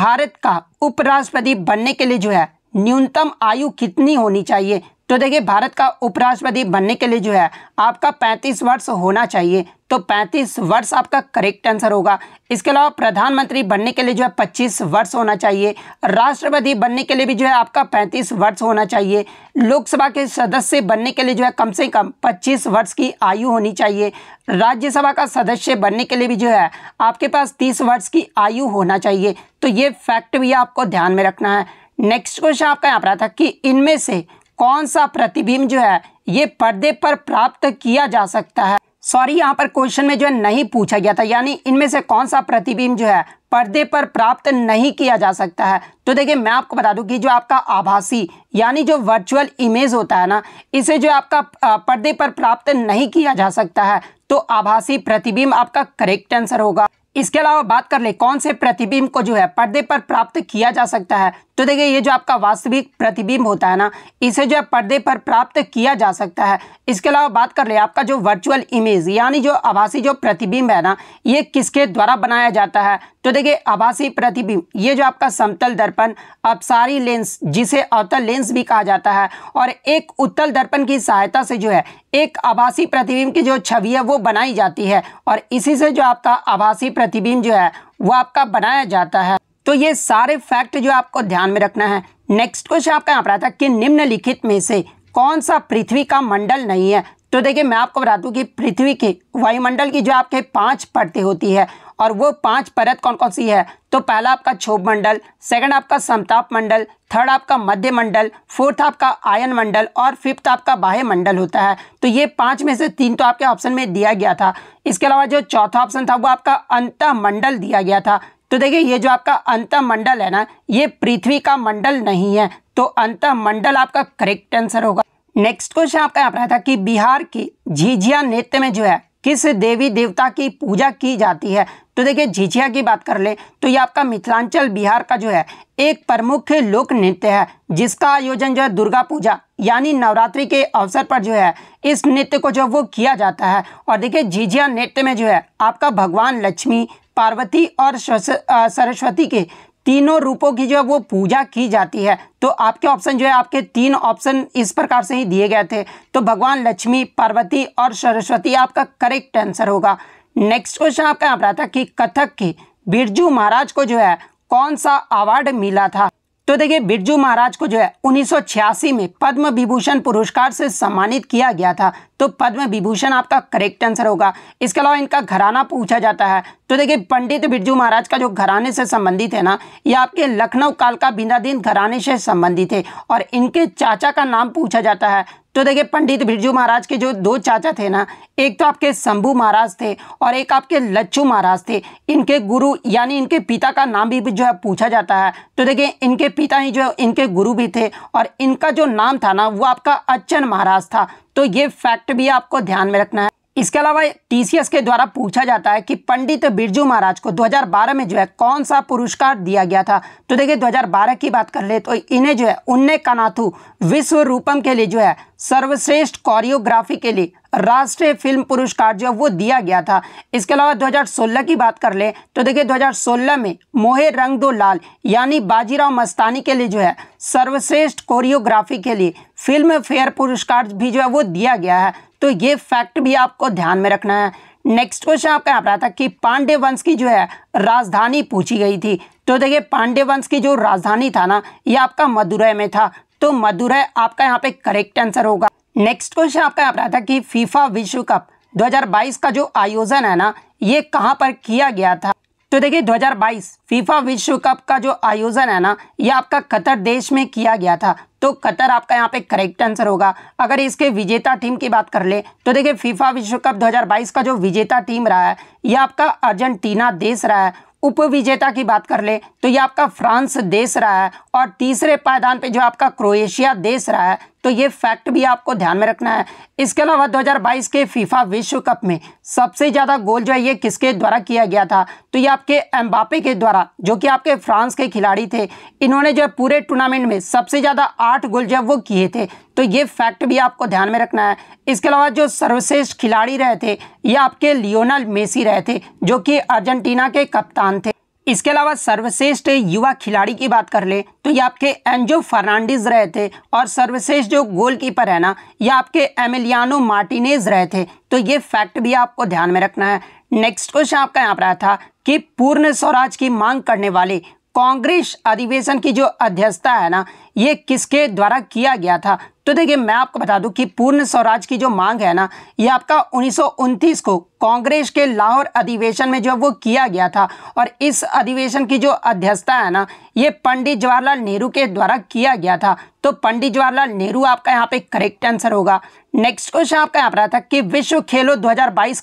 भारत का उपराष्ट्रपति बनने के लिए जो है न्यूनतम आयु कितनी होनी चाहिए तो देखिए भारत का उपराष्ट्रपति बनने के लिए जो है आपका 35 वर्ष होना चाहिए तो 35 वर्ष आपका करेक्ट आंसर होगा इसके अलावा प्रधानमंत्री बनने के लिए जो है 25 वर्ष होना चाहिए राष्ट्रपति बनने के लिए भी जो है आपका 35 वर्ष होना चाहिए लोकसभा के सदस्य बनने के लिए जो है कम से कम 25 वर्ष की आयु होनी चाहिए राज्यसभा का सदस्य बनने के लिए भी जो है आपके पास तीस वर्ष की आयु होना चाहिए तो ये फैक्ट भी आपको ध्यान में रखना है नेक्स्ट क्वेश्चन आपका यहाँ पर आता कि इनमें से कौन सा प्रतिबिंब जो है ये पर्दे पर प्राप्त किया जा सकता है सॉरी यहाँ पर क्वेश्चन में जो है नहीं पूछा गया था यानी इनमें से कौन सा प्रतिबिंब जो है पर्दे पर प्राप्त नहीं किया जा सकता है तो देखिए मैं आपको बता दूं कि जो आपका आभासी यानी जो वर्चुअल इमेज होता है ना इसे जो आपका पर्दे पर प्राप्त नहीं किया जा सकता है तो आभासी प्रतिबिंब आपका करेक्ट आंसर होगा इसके अलावा बात कर ले कौन से प्रतिबिंब को जो है पर्दे पर प्राप्त किया जा सकता है तो देखिए ये जो आपका वास्तविक प्रतिबिंब होता है ना इसे जो है पर्दे पर प्राप्त किया जा सकता है इसके अलावा बात कर ले आपका जो वर्चुअल इमेज यानी जो आभासी जो प्रतिबिंब है ना ये किसके द्वारा बनाया जाता है तो देखिए आभासी प्रतिबिंब ये जो आपका समतल दर्पण अपसारी लेंस जिसे अवतल लेंस भी कहा जाता है और एक उत्तल दर्पण की सहायता से जो है एक आभासी प्रतिबिंब की जो छवि है वो बनाई जाती है और इसी से जो आपका आभासी प्रतिबिंब जो है वो आपका बनाया जाता है तो ये सारे फैक्ट जो आपको ध्यान में रखना है नेक्स्ट क्वेश्चन आपका यहाँ पर आता है कि निम्नलिखित में से कौन सा पृथ्वी का मंडल नहीं है तो देखिए मैं आपको बता दूं कि पृथ्वी की वायुमंडल की जो आपके पांच परतें होती है और वो पांच परत कौन कौन सी है तो पहला आपका क्षोभ मंडल सेकंड आपका समताप मंडल थर्ड आपका मध्य मंडल फोर्थ आपका आयन मंडल और फिफ्थ आपका बाह्य मंडल होता है तो ये पांच में से तीन तो आपके ऑप्शन में दिया गया था इसके अलावा जो चौथा ऑप्शन था वो आपका अंत मंडल दिया गया था तो देखिए ये जो आपका अंत मंडल है ना ये पृथ्वी का मंडल नहीं है तो अंत मंडल आपका करेक्ट आंसर होगा नेक्स्ट क्वेश्चन आपका यहाँ पर आया था कि बिहार के झिझिया नृत्य में जो है किस देवी देवता की पूजा की जाती है तो देखिए झिझिया की बात कर ले तो ये आपका मिथिलांचल बिहार का जो है एक प्रमुख लोक नृत्य है जिसका आयोजन जो है दुर्गा पूजा यानी नवरात्रि के अवसर पर जो है इस नृत्य को जो वो किया जाता है और देखिए झिझिया नृत्य में जो है आपका भगवान लक्ष्मी पार्वती और सरस्वती के तीनों रूपों की जो है वो पूजा की जाती है तो आपके ऑप्शन जो है आपके तीन ऑप्शन इस प्रकार से ही दिए गए थे तो भगवान लक्ष्मी पार्वती और सरस्वती आपका करेक्ट आंसर होगा नेक्स्ट क्वेश्चन आपका यहाँ पर आता कि कथक की बिरजू महाराज को जो है कौन सा अवार्ड मिला था तो देखिए बिरजू महाराज को जो है 1986 में पद्म विभूषण पुरस्कार से सम्मानित किया गया था तो पद्म विभूषण आपका करेक्ट आंसर होगा इसके अलावा इनका घराना पूछा जाता है तो देखिए पंडित बिरजू महाराज का जो घराने से संबंधित है ना ये आपके लखनऊ काल का बिंदादीन घराने से संबंधित है और इनके चाचा का नाम पूछा जाता है तो देखिए पंडित बिरजू महाराज के जो दो चाचा थे ना एक तो आपके शंभू महाराज थे और एक आपके लच्छू महाराज थे इनके गुरु यानी इनके पिता का नाम भी जो है पूछा जाता है तो देखिए इनके पिता ही जो है इनके गुरु भी थे और इनका जो नाम था ना वो आपका अच्छन महाराज था तो ये फैक्ट भी आपको ध्यान में रखना है इसके अलावा टीसीएस के द्वारा पूछा जाता है कि पंडित बिरजू महाराज को 2012 में जो है कौन सा पुरस्कार दिया गया था तो देखिए 2012 की बात कर ले तो इन्हें जो है उन्ने कनाथू विश्व रूपम के लिए जो है सर्वश्रेष्ठ कोरियोग्राफी के लिए राष्ट्रीय फिल्म पुरस्कार जो है वो दिया गया था इसके अलावा 2016 की बात कर ले तो देखिए दो में मोहे रंग दो लाल यानी बाजीराव मस्तानी के लिए जो है सर्वश्रेष्ठ कोरियोग्राफी के लिए फिल्म फेयर पुरस्कार भी जो है वो दिया गया है तो ये फैक्ट भी आपको ध्यान में रखना है नेक्स्ट क्वेश्चन आपका यहाँ पर आता कि पांडे वंश की जो है राजधानी पूछी गई थी तो देखिए पांडे वंश की जो राजधानी था ना ये आपका मदुरै में था तो मदुरै आपका यहाँ पे करेक्ट आंसर होगा नेक्स्ट क्वेश्चन आपका यहाँ पर आता कि फीफा विश्व कप 2022 का जो आयोजन है ना ये कहाँ पर किया गया था तो देखिए 2022 फीफा विश्व कप का जो आयोजन है ना ये आपका कतर देश में किया गया था तो कतर आपका यहाँ पे करेक्ट आंसर होगा अगर इसके विजेता टीम की बात कर ले तो देखिए फीफा विश्व कप 2022 का जो विजेता टीम रहा है यह आपका अर्जेंटीना देश रहा है उप विजेता की बात कर ले तो ये आपका फ्रांस देश रहा है और तीसरे पायदान पे जो आपका क्रोएशिया देश रहा है तो ये फैक्ट भी आपको ध्यान में रखना है इसके अलावा 2022 के फीफा विश्व कप में सबसे ज़्यादा गोल जो है ये किसके द्वारा किया गया था तो ये आपके एम्बापे के द्वारा जो कि आपके फ्रांस के खिलाड़ी थे इन्होंने जो है पूरे टूर्नामेंट में सबसे ज़्यादा आठ गोल जो है वो किए थे तो ये फैक्ट भी आपको ध्यान में रखना है इसके अलावा जो सर्वश्रेष्ठ खिलाड़ी रहे थे ये आपके लियोनल मेसी रहे थे जो कि अर्जेंटीना के कप्तान थे इसके अलावा सर्वश्रेष्ठ युवा खिलाड़ी की बात कर ले तो ये आपके एंजो फर्नांडिस रहे थे और सर्वश्रेष्ठ जो गोलकीपर है ना ये आपके एमिलियानो मार्टिनेज रहे थे तो ये फैक्ट भी आपको ध्यान में रखना है नेक्स्ट क्वेश्चन आपका यहाँ पर आया था कि पूर्ण स्वराज की मांग करने वाले कांग्रेस अधिवेशन की जो अध्यक्षता है ना ये किसके द्वारा किया गया था तो देखिए मैं आपको बता दूं कि पूर्ण स्वराज की जो मांग है ना ये आपका उन्नीस को कांग्रेस के लाहौर अधिवेशन में जो वो किया गया था और इस अधिवेशन की जो अध्यक्षता है ना ये पंडित जवाहरलाल नेहरू के द्वारा किया गया था तो पंडित जवाहरलाल नेहरू आपका यहाँ पे करेक्ट आंसर होगा नेक्स्ट क्वेश्चन आपका यहाँ पर था कि विश्व खेलो दो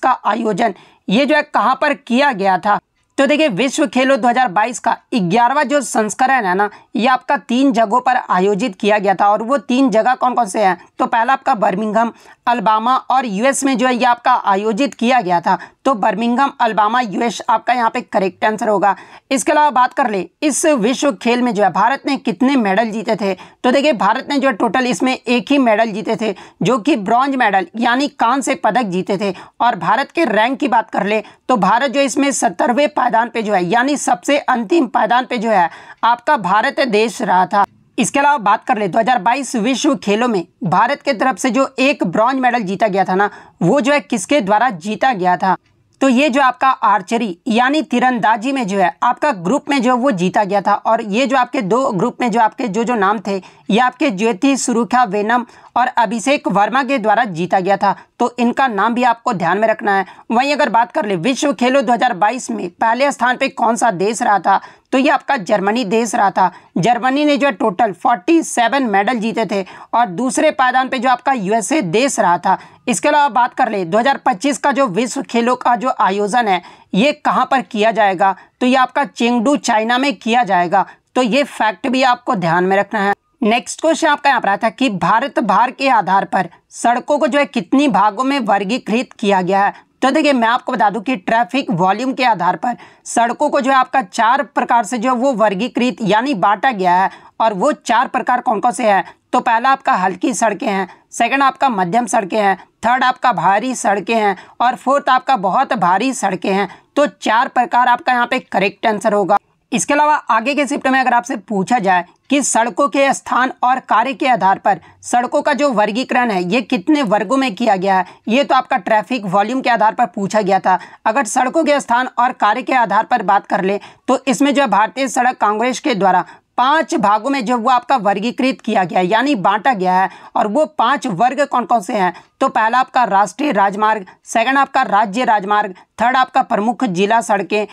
का आयोजन ये जो है कहाँ पर किया गया था तो देखिए विश्व खेलो 2022 का ग्यारहवा जो संस्करण है ना ये आपका तीन जगहों पर आयोजित किया गया था और वो तीन जगह कौन कौन से हैं तो पहला आपका बर्मिंगम अलबामा और यूएस में जो है ये आपका आयोजित किया गया था तो बर्मिंगम अलबामा यूएस आपका यहाँ पे करेक्ट आंसर होगा इसके अलावा बात कर ले इस विश्व खेल में जो है भारत ने कितने मेडल जीते थे तो देखिए भारत ने जो है टोटल इसमें एक ही मेडल जीते थे जो कि ब्रॉन्ज मेडल यानी कांस्य पदक जीते थे और भारत के रैंक की बात कर ले तो भारत जो इसमें सत्तरवें पायदान पे जो है यानी सबसे अंतिम पायदान पे जो है आपका भारत देश रहा था इसके अलावा बात कर ले 2022 विश्व खेलों में भारत के तरफ से जो एक ब्रॉन्ज मेडल जीता गया था ना वो जो है किसके द्वारा जीता गया था तो ये जो आपका आर्चरी यानी तीरंदाजी में जो है आपका ग्रुप में जो वो जीता गया था और ये जो आपके दो ग्रुप में जो आपके जो जो नाम थे ये आपके ज्योति सुरुखा वेनम और अभिषेक वर्मा के द्वारा जीता गया था तो इनका नाम भी आपको ध्यान में रखना है वहीं अगर बात कर ले विश्व खेलो 2022 में पहले स्थान पे कौन सा देश रहा था तो ये आपका जर्मनी देश रहा था जर्मनी ने जो है टोटल 47 मेडल जीते थे और दूसरे पायदान पे जो आपका यूएसए देश रहा था इसके अलावा बात कर ले 2025 का जो विश्व खेलों का जो आयोजन है ये कहाँ पर किया जाएगा तो ये आपका चेंगडू चाइना में किया जाएगा तो ये फैक्ट भी आपको ध्यान में रखना है नेक्स्ट क्वेश्चन आपका यहाँ पर आया था कि भारत भार के आधार पर सड़कों को जो है कितनी भागों में वर्गीकृत किया गया है तो देखिए मैं आपको बता दूं कि ट्रैफिक वॉल्यूम के आधार पर सड़कों को जो है आपका चार प्रकार से जो है वो वर्गीकृत यानी बांटा गया है और वो चार प्रकार कौन कौन से हैं तो पहला आपका हल्की सड़कें हैं सेकंड आपका मध्यम सड़कें हैं थर्ड आपका भारी सड़कें हैं और फोर्थ आपका बहुत भारी सड़कें हैं तो चार प्रकार आपका यहाँ पे करेक्ट आंसर होगा इसके अलावा आगे के शिफ्ट में अगर आपसे पूछा जाए कि सड़कों के स्थान और कार्य के आधार पर सड़कों का जो वर्गीकरण है ये कितने वर्गों में किया गया है ये तो आपका ट्रैफिक वॉल्यूम के आधार पर पूछा गया था अगर सड़कों के स्थान और कार्य के आधार पर बात कर ले तो इसमें जो है भारतीय सड़क कांग्रेस के द्वारा पांच भागों में जो वो आपका वर्गीकृत किया गया है यानी बांटा गया है और वो पांच वर्ग कौन कौन से हैं तो पहला आपका राष्ट्रीय राजमार्ग सेकंड आपका राज्य राजमार्ग थर्ड आपका प्रमुख जिला सड़कें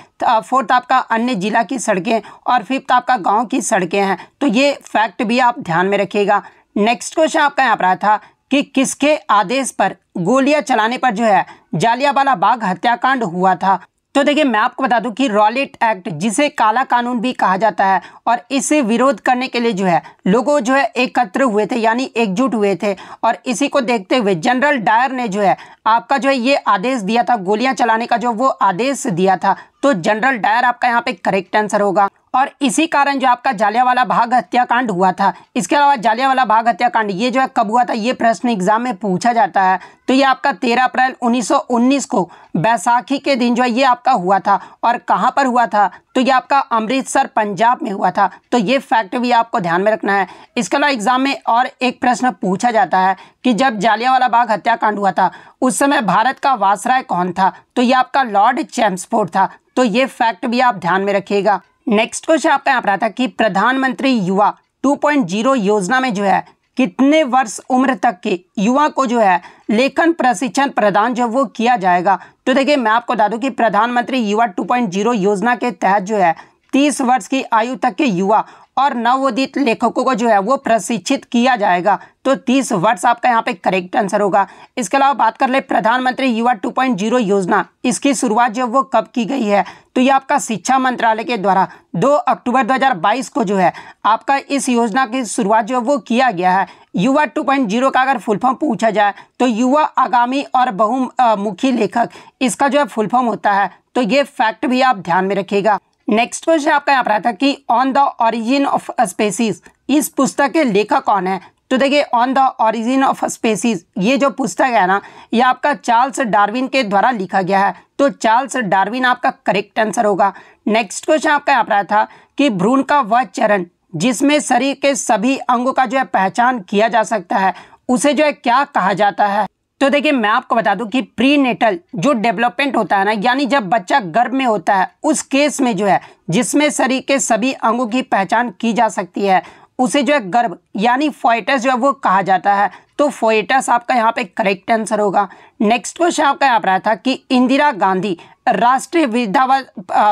फोर्थ आपका अन्य जिला की सड़कें और फिफ्थ आपका गांव की सड़कें हैं तो ये फैक्ट भी आप ध्यान में रखिएगा नेक्स्ट क्वेश्चन आपका यहाँ पर आया था कि किसके आदेश पर गोलियां चलाने पर जो है जालियावाला बाग हत्याकांड हुआ था तो देखिए मैं आपको बता दूं कि रॉलेट एक्ट जिसे काला कानून भी कहा जाता है और इसे विरोध करने के लिए जो है लोगों जो है एकत्र हुए थे यानी एकजुट हुए थे और इसी को देखते हुए जनरल डायर ने जो है आपका जो है ये आदेश दिया था गोलियां चलाने का जो वो आदेश दिया था तो जनरल डायर आपका यहाँ पे करेक्ट आंसर होगा और इसी कारण जो आपका जालियावाला बाग हत्याकांड हुआ था इसके अलावा जालियावाला बाग हत्याकांड ये जो है कब हुआ था ये प्रश्न एग्जाम में पूछा जाता है तो ये आपका 13 अप्रैल 1919 को बैसाखी के दिन जो है ये आपका हुआ था और कहाँ पर हुआ था तो ये आपका अमृतसर पंजाब में हुआ था तो ये फैक्ट भी आपको ध्यान में रखना है इसके अलावा एग्जाम में और एक प्रश्न पूछा जाता है कि जब जालियावाला बाग हत्याकांड हुआ था उस समय भारत का वासराय कौन था तो ये आपका लॉर्ड चैम्सफोर्ड था तो ये फैक्ट भी आप ध्यान में रखिएगा नेक्स्ट क्वेश्चन आपका यहाँ पर आता कि प्रधानमंत्री युवा 2.0 योजना में जो है कितने वर्ष उम्र तक के युवा को जो है लेखन प्रशिक्षण प्रदान जो वो किया जाएगा तो देखिए मैं आपको बता दूं कि प्रधानमंत्री युवा 2.0 योजना के तहत जो है तीस वर्ष की आयु तक के युवा और नवोदित लेखकों को जो है वो प्रशिक्षित किया जाएगा तो तीस वर्ष आपका यहाँ पे करेक्ट आंसर होगा इसके अलावा बात कर ले प्रधानमंत्री युवा 2.0 योजना इसकी शुरुआत जो वो कब की गई है तो ये आपका शिक्षा मंत्रालय के द्वारा 2 अक्टूबर 2022 को जो है आपका इस योजना की शुरुआत जो वो किया गया है युवा 2.0 का अगर फुल फॉर्म पूछा जाए तो युवा आगामी और बहुमुखी लेखक इसका जो है फुल फॉर्म होता है तो ये फैक्ट भी आप ध्यान में रखेगा नेक्स्ट क्वेश्चन आपका यहाँ पर आया था कि on the origin of species इस पुस्तक के लेखक कौन है तो देखिए on the origin of species ये जो पुस्तक है ना ये आपका चार्ल्स डार्विन के द्वारा लिखा गया है तो चार्ल्स डार्विन आपका करेक्ट आंसर होगा नेक्स्ट क्वेश्चन आपका यहाँ पर आया था कि भ्रूण का वह चरण जिसमें शरीर के सभी अंगों का जो है पहचान किया जा सकता है उसे जो है क्या कहा जाता है तो देखिए मैं आपको बता दूं कि प्री नेटल जो डेवलपमेंट होता है ना यानी जब बच्चा गर्भ में होता है उस केस में जो है जिसमें शरीर के सभी अंगों की पहचान की जा सकती है उसे जो है गर्भ यानी फोइटस जो है वो कहा जाता है तो फोइटस आपका यहाँ पे करेक्ट आंसर होगा नेक्स्ट क्वेश्चन आपका यहाँ पर आया था कि इंदिरा गांधी राष्ट्रीय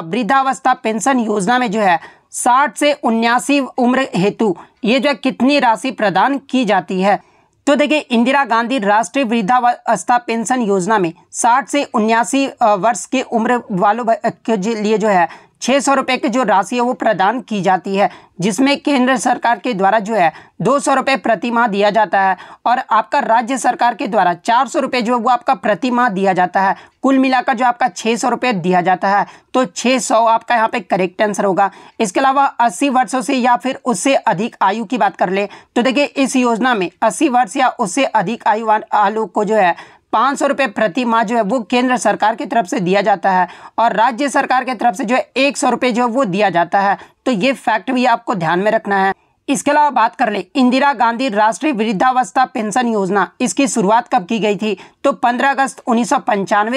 वृद्धावस्था पेंशन योजना में जो है साठ से उन्यासी उम्र हेतु ये जो है कितनी राशि प्रदान की जाती है तो देखिए इंदिरा गांधी राष्ट्रीय वृद्धावस्था पेंशन योजना में 60 से उन्यासी वर्ष की उम्र वालों के लिए जो है छः सौ रुपये की जो राशि है वो प्रदान की जाती है जिसमें केंद्र सरकार के द्वारा जो है दो सौ रुपये प्रति माह दिया जाता है और आपका राज्य सरकार के द्वारा चार सौ रुपये जो है वो आपका प्रति माह दिया जाता है कुल मिलाकर जो आपका छः सौ रुपये दिया जाता है तो छः सौ आपका यहाँ पे करेक्ट आंसर होगा इसके अलावा अस्सी वर्षों से या फिर उससे अधिक आयु की बात कर ले तो देखिए इस योजना में अस्सी वर्ष या उससे अधिक आयु आलू को जो है पाँच सौ रुपये प्रति माह जो है वो केंद्र सरकार की के तरफ से दिया जाता है और राज्य सरकार की तरफ से जो है एक सौ रुपये जो है वो दिया जाता है तो ये फैक्ट भी आपको ध्यान में रखना है इसके अलावा बात कर ले इंदिरा गांधी राष्ट्रीय वृद्धावस्था पेंशन योजना इसकी शुरुआत कब की गई थी तो 15 अगस्त उन्नीस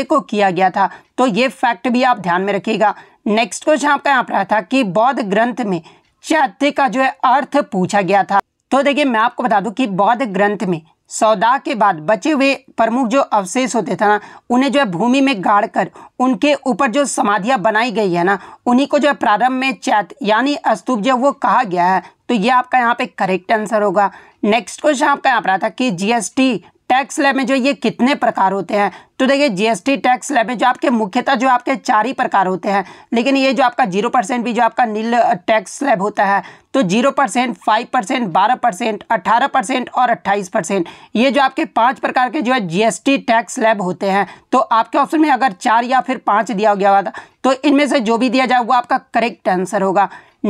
को किया गया था तो ये फैक्ट भी आप ध्यान में रखिएगा नेक्स्ट क्वेश्चन आपका यहाँ पर आया था कि बौद्ध ग्रंथ में चैत्य का जो है अर्थ पूछा गया था तो देखिए मैं आपको बता दूं कि बौद्ध ग्रंथ में सौदा के बाद बचे हुए प्रमुख जो अवशेष होते थे ना उन्हें जो है भूमि में गाड़ कर उनके ऊपर जो समाधियां बनाई गई है ना उन्हीं को जो है प्रारंभ में चैत यानी स्तूप जो वो कहा गया है तो ये आपका यहाँ पे करेक्ट आंसर होगा नेक्स्ट क्वेश्चन आपका यहाँ पर आता कि जीएसटी टैक्स लैब में जो ये कितने प्रकार होते हैं तो देखिए जीएसटी टैक्स लैब में जो आपके मुख्यतः जो आपके चार ही प्रकार होते हैं लेकिन ये जो आपका जीरो परसेंट भी जो आपका नील टैक्स लैब होता है तो जीरो परसेंट फाइव परसेंट बारह परसेंट अट्ठारह परसेंट और अट्ठाईस परसेंट ये जो आपके पांच प्रकार के जो है जीएसटी टैक्स लैब होते हैं तो आपके ऑप्शन में अगर चार या फिर पाँच दिया गया हुआ तो इनमें से जो भी दिया जाए वो आपका करेक्ट आंसर होगा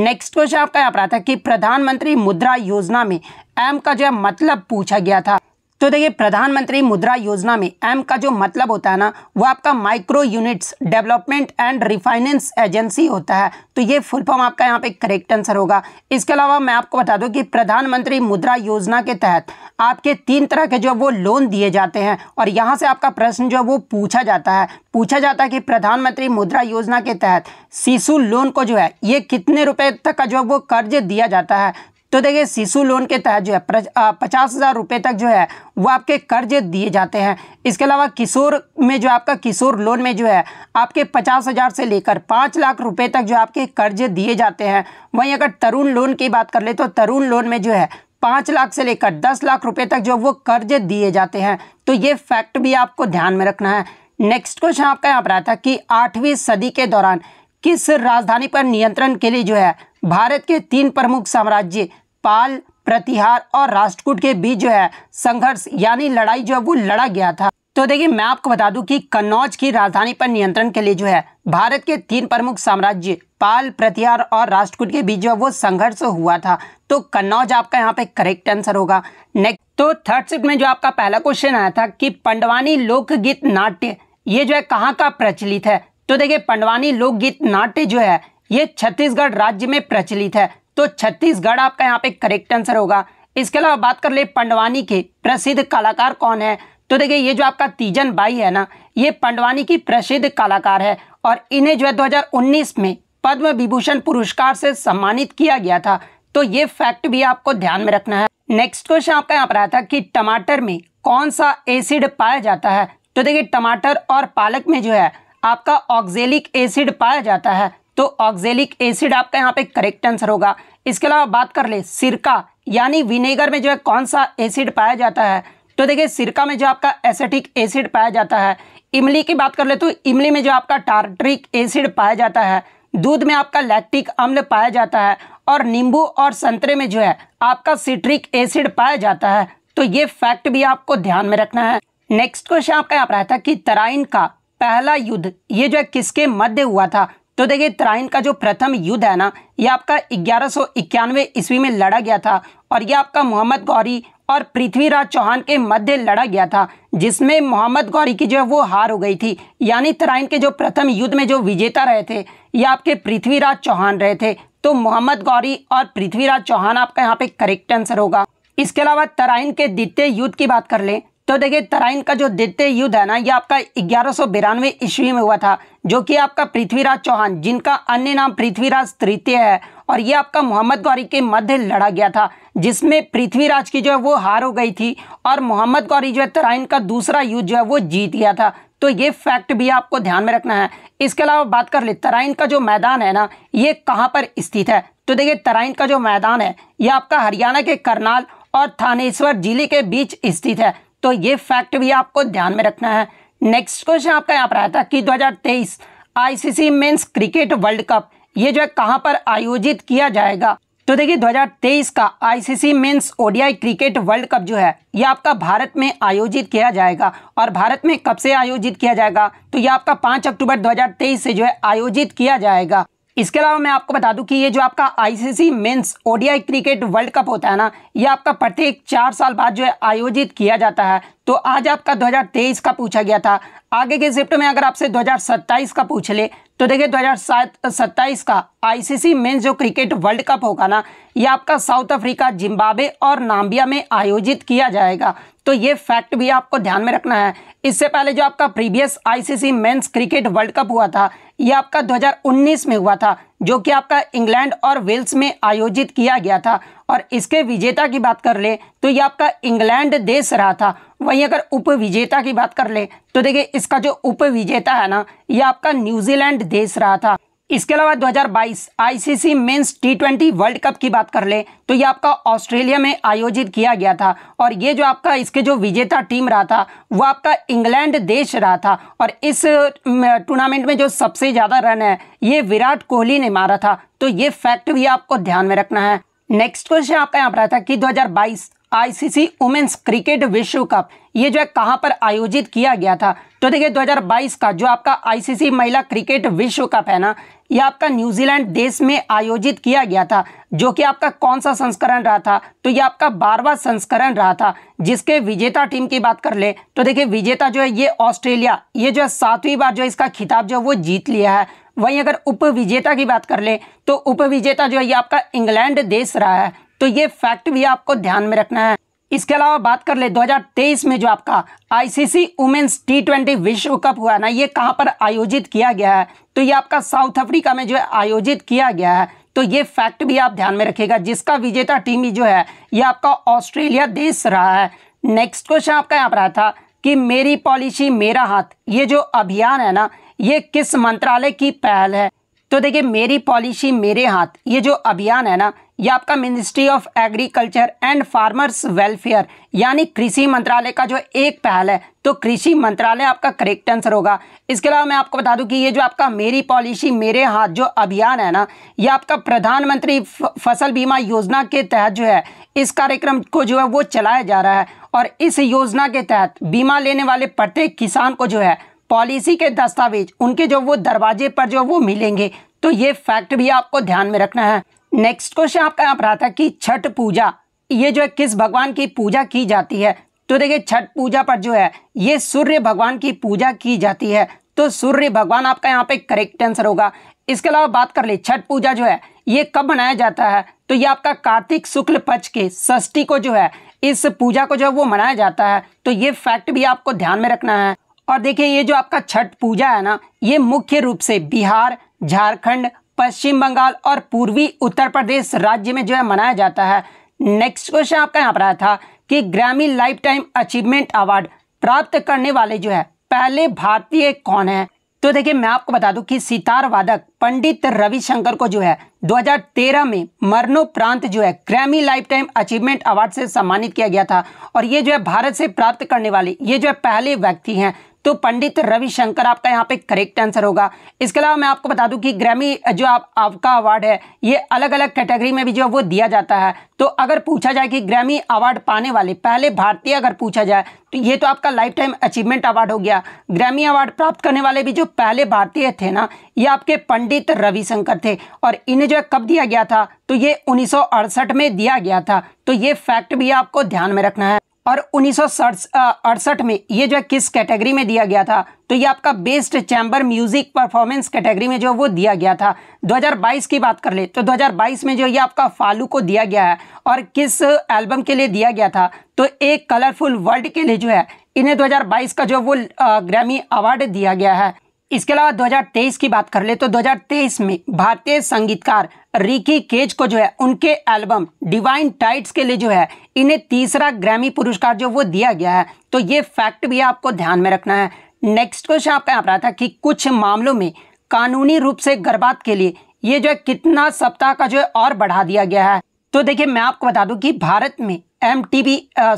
नेक्स्ट क्वेश्चन आपका यहाँ पर आता है कि प्रधानमंत्री मुद्रा योजना में एम का जो है मतलब पूछा गया था तो देखिए प्रधानमंत्री मुद्रा योजना में एम का जो मतलब होता है ना वो आपका micro units development and refinance agency होता है तो ये फुल फॉर्म आपका यहाँ पे करेक्ट आंसर होगा इसके अलावा मैं आपको बता दूं कि प्रधानमंत्री मुद्रा योजना के तहत आपके तीन तरह के जो वो लोन दिए जाते हैं और यहाँ से आपका प्रश्न जो है वो पूछा जाता है पूछा जाता है कि प्रधानमंत्री मुद्रा योजना के तहत शिशु लोन को जो है ये कितने रुपये तक का जो है वो कर्ज दिया जाता है तो देखिए शिशु लोन के तहत जो है पचास हज़ार रुपये तक जो है वो आपके कर्ज दिए जाते हैं इसके अलावा किशोर में जो आपका किशोर लोन में जो है आपके पचास हज़ार से लेकर पाँच लाख रुपए तक जो आपके कर्ज दिए जाते हैं वहीं अगर तरुण लोन की बात कर ले तो तरुण लोन में जो है पाँच लाख से लेकर दस लाख रुपए तक जो वो कर्ज दिए जाते हैं तो ये फैक्ट भी आपको ध्यान में रखना है नेक्स्ट क्वेश्चन आपका यहाँ पर आया था कि आठवीं सदी के दौरान किस राजधानी पर नियंत्रण के लिए जो है भारत के तीन प्रमुख साम्राज्य पाल प्रतिहार और राष्ट्रकूट के बीच जो है संघर्ष यानी लड़ाई जो है वो लड़ा गया था तो देखिए मैं आपको बता दूं कि कन्नौज की राजधानी पर नियंत्रण के लिए जो है भारत के तीन प्रमुख साम्राज्य पाल प्रतिहार और राष्ट्रकूट के बीच जो है वो संघर्ष हुआ था तो कन्नौज आपका यहाँ पे करेक्ट आंसर होगा नेक्स्ट तो थर्ड शिफ्ट में जो आपका पहला क्वेश्चन आया था कि पंडवानी लोकगीत नाट्य ये जो है कहाँ का प्रचलित है तो देखिये पंडवानी लोकगीत नाट्य जो है ये छत्तीसगढ़ राज्य में प्रचलित है तो छत्तीसगढ़ आपका यहाँ पे करेक्ट आंसर होगा इसके अलावा बात कर ले पंडवानी के प्रसिद्ध कलाकार कौन है तो देखिए ये जो आपका तीजन बाई है ना ये पंडवानी की प्रसिद्ध कलाकार है और इन्हें जो है 2019 में पद्म विभूषण पुरस्कार से सम्मानित किया गया था तो ये फैक्ट भी आपको ध्यान में रखना है नेक्स्ट क्वेश्चन आपका यहाँ पर आया था कि टमाटर में कौन सा एसिड पाया जाता है तो देखिए टमाटर और पालक में जो है आपका ऑक्जेलिक एसिड पाया जाता है तो ऑक्जेलिक एसिड आपका यहाँ पे करेक्ट आंसर होगा इसके अलावा बात कर ले सिरका यानी विनेगर में जो है कौन सा एसिड पाया जाता है तो देखिए सिरका में जो आपका एसेटिक एसिड पाया जाता है इमली की बात कर ले तो इमली में जो आपका टार्ट्रिक एसिड पाया जाता है दूध में आपका लैक्टिक अम्ल पाया जाता है और नींबू और संतरे में जो है आपका सिट्रिक एसिड पाया जाता है तो ये फैक्ट भी आपको ध्यान में रखना है नेक्स्ट क्वेश्चन आपका यहाँ पर आया था कि तराइन का पहला युद्ध ये जो है किसके मध्य हुआ था तो देखिए तराइन का जो प्रथम युद्ध है ना ये आपका ग्यारह सौ ईस्वी में लड़ा गया था और ये आपका मोहम्मद गौरी और पृथ्वीराज चौहान के मध्य लड़ा गया था जिसमें मोहम्मद गौरी की जो है वो हार हो गई थी यानी तराइन के जो प्रथम युद्ध में जो विजेता रहे थे ये आपके पृथ्वीराज चौहान रहे थे तो मोहम्मद गौरी और पृथ्वीराज चौहान आपका यहाँ पे करेक्ट आंसर होगा इसके अलावा तराइन के द्वितीय युद्ध की बात कर लें तो देखिए तराइन का जो द्वितीय युद्ध है ना ये आपका ग्यारह ईस्वी में हुआ था जो कि आपका पृथ्वीराज चौहान जिनका अन्य नाम पृथ्वीराज तृतीय है और ये आपका मोहम्मद गौरी के मध्य लड़ा गया था जिसमें पृथ्वीराज की जो है वो हार हो गई थी और मोहम्मद गौरी जो है तराइन का दूसरा युद्ध जो है वो जीत गया था तो ये फैक्ट भी आपको ध्यान में रखना है इसके अलावा बात कर ले तराइन का जो मैदान है ना ये कहाँ पर स्थित है तो देखिए तराइन का जो मैदान है ये आपका हरियाणा के करनाल और थानेश्वर जिले के बीच स्थित है तो ये फैक्ट भी आपको ध्यान में रखना है नेक्स्ट क्वेश्चन आपका यहाँ पर आया था कि 2023 ICC men's cricket world cup ये जो है कहाँ पर आयोजित किया जाएगा तो देखिए 2023 का ICC men's ODI cricket world cup जो है ये आपका भारत में आयोजित किया जाएगा और भारत में कब से आयोजित किया जाएगा तो ये आपका 5 अक्टूबर 2023 से जो है आयोजित किया जाएगा इसके अलावा मैं आपको बता दूं कि ये जो आपका ICC men's ODI cricket world cup होता है ना ये आपका प्रत्येक चार साल बाद जो है आयोजित किया जाता है तो आज आपका 2023 का पूछा गया था आगे के शिफ्ट में अगर आपसे 2027 का पूछ ले तो देखिए 2027 का आईसीसी मेंस जो क्रिकेट वर्ल्ड कप होगा ना ये आपका साउथ अफ्रीका जिम्बाबे और नाम्बिया में आयोजित किया जाएगा तो ये फैक्ट भी आपको ध्यान में रखना है इससे पहले जो आपका previous ICC men's cricket world cup हुआ था ये आपका 2019 में हुआ था जो कि आपका इंग्लैंड और वेल्स में आयोजित किया गया था और इसके विजेता की बात कर ले तो ये आपका इंग्लैंड देश रहा था वहीं अगर उप विजेता की बात कर ले तो देखिए इसका जो उप विजेता है ना ये आपका न्यूजीलैंड देश रहा था इसके अलावा 2022 ICC men's T world cup की बात कर ले तो ये आपका ऑस्ट्रेलिया में आयोजित किया गया था और ये जो आपका इसके जो विजेता टीम रहा था वो आपका इंग्लैंड देश रहा था और इस टूर्नामेंट में जो सबसे ज़्यादा रन है ये विराट कोहली ने मारा था तो ये फैक्ट भी आपको ध्यान में रखना है नेक्स्ट क्वेश्चन आपका यहाँ पर रहा था कि 2022 आईसीसी वुमेन्स क्रिकेट विश्व कप ये जो है कहाँ पर आयोजित किया गया था तो देखिए 2022 का जो आपका आईसीसी महिला क्रिकेट विश्व कप है ना ये आपका न्यूजीलैंड देश में आयोजित किया गया था जो कि आपका कौन सा संस्करण रहा था तो ये आपका बारवा संस्करण रहा था जिसके विजेता टीम की बात कर ले तो देखिए विजेता जो है ये ऑस्ट्रेलिया ये जो है सातवीं बार जो इसका खिताब जो है वो जीत लिया है वहीं अगर उपविजेता की बात कर ले तो उपविजेता जो है ये आपका इंग्लैंड देश रहा है तो ये फैक्ट भी आपको ध्यान में रखना है इसके अलावा बात कर ले 2023 में जो आपका आईसीसी वुमेन्स टी विश्व कप हुआ ना ये कहाँ पर आयोजित किया गया है तो ये आपका साउथ अफ्रीका में जो है आयोजित किया गया है तो ये फैक्ट भी आप ध्यान में रखेगा जिसका विजेता टीम जो है ये आपका ऑस्ट्रेलिया देश रहा है नेक्स्ट क्वेश्चन आपका यहाँ पर आया था कि मेरी पॉलिसी मेरा हाथ ये जो अभियान है ना ये किस मंत्रालय की पहल है तो देखिए मेरी पॉलिसी मेरे हाथ ये जो अभियान है ना ये आपका ministry of agriculture and farmers welfare यानी कृषि मंत्रालय का जो एक पहल है तो कृषि मंत्रालय आपका करेक्ट आंसर होगा इसके अलावा मैं आपको बता दूं कि ये जो आपका मेरी पॉलिसी मेरे हाथ जो अभियान है ना ये आपका प्रधानमंत्री फसल बीमा योजना के तहत जो है इस कार्यक्रम को जो है वो चलाया जा रहा है और इस योजना के तहत बीमा लेने वाले प्रत्येक किसान को जो है पॉलिसी के दस्तावेज उनके जो वो दरवाजे पर जो वो मिलेंगे तो ये फैक्ट भी आपको ध्यान में रखना है नेक्स्ट क्वेश्चन आपका यहाँ पर आता है कि छठ पूजा ये जो है किस भगवान की पूजा की जाती है तो देखिए छठ पूजा पर जो है ये सूर्य भगवान की पूजा की जाती है तो सूर्य भगवान आपका यहाँ पे करेक्ट आंसर होगा इसके अलावा बात कर ले छठ पूजा जो है ये कब मनाया जाता है तो ये आपका कार्तिक शुक्ल पक्ष के षष्ठी को जो है इस पूजा को जो है वो मनाया जाता है तो ये फैक्ट भी आपको ध्यान में रखना है और देखिए ये जो आपका छठ पूजा है ना ये मुख्य रूप से बिहार झारखंड पश्चिम बंगाल और पूर्वी उत्तर प्रदेश राज्य में जो है मनाया जाता है नेक्स्ट क्वेश्चन आपका यहाँ पर आया था कि ग्रामी लाइफ टाइम अचीवमेंट अवार्ड प्राप्त करने वाले जो है पहले भारतीय कौन है तो देखिए मैं आपको बता दूं कि सितार वादक पंडित रविशंकर को जो है 2013 में मरणोपरांत जो है Grammy lifetime achievement award से सम्मानित किया गया था और ये जो है भारत से प्राप्त करने वाले ये जो है पहले व्यक्ति हैं तो पंडित रविशंकर आपका यहाँ पे करेक्ट आंसर होगा इसके अलावा मैं आपको बता दूं कि ग्रैमी जो आप आपका अवार्ड है ये अलग अलग कैटेगरी में भी जो वो दिया जाता है तो अगर पूछा जाए कि ग्रैमी अवार्ड पाने वाले पहले भारतीय अगर पूछा जाए तो ये तो आपका लाइफ टाइम अचीवमेंट अवार्ड हो गया ग्रैमी अवार्ड प्राप्त करने वाले भी जो पहले भारतीय थे ना ये आपके पंडित रविशंकर थे और इन्हें जो है कब दिया गया था तो ये उन्नीस में दिया गया था तो ये फैक्ट भी आपको ध्यान में रखना है और उन्नीस अड़सठ में ये जो है किस कैटेगरी में दिया गया था तो ये आपका best chamber music performance category में जो वो दिया गया था 2022 की बात कर ले तो 2022 में जो ये आपका फालू को दिया गया है और किस एल्बम के लिए दिया गया था तो एक कलरफुल वर्ल्ड के लिए जो है इन्हें 2022 का जो वो ग्रैमी अवार्ड दिया गया है इसके अलावा 2023 की बात कर ले तो 2023 में भारतीय संगीतकार रिकी केज को जो है उनके एल्बम डिवाइन टाइट्स के लिए जो है इन्हें तीसरा ग्रैमी पुरस्कार जो वो दिया गया है तो ये फैक्ट भी आपको ध्यान में रखना है नेक्स्ट क्वेश्चन आपका यहाँ पर था कि कुछ मामलों में कानूनी रूप से गर्भात के लिए ये जो है कितना सप्ताह का जो है और बढ़ा दिया गया है तो देखिए मैं आपको बता दूं कि भारत में एम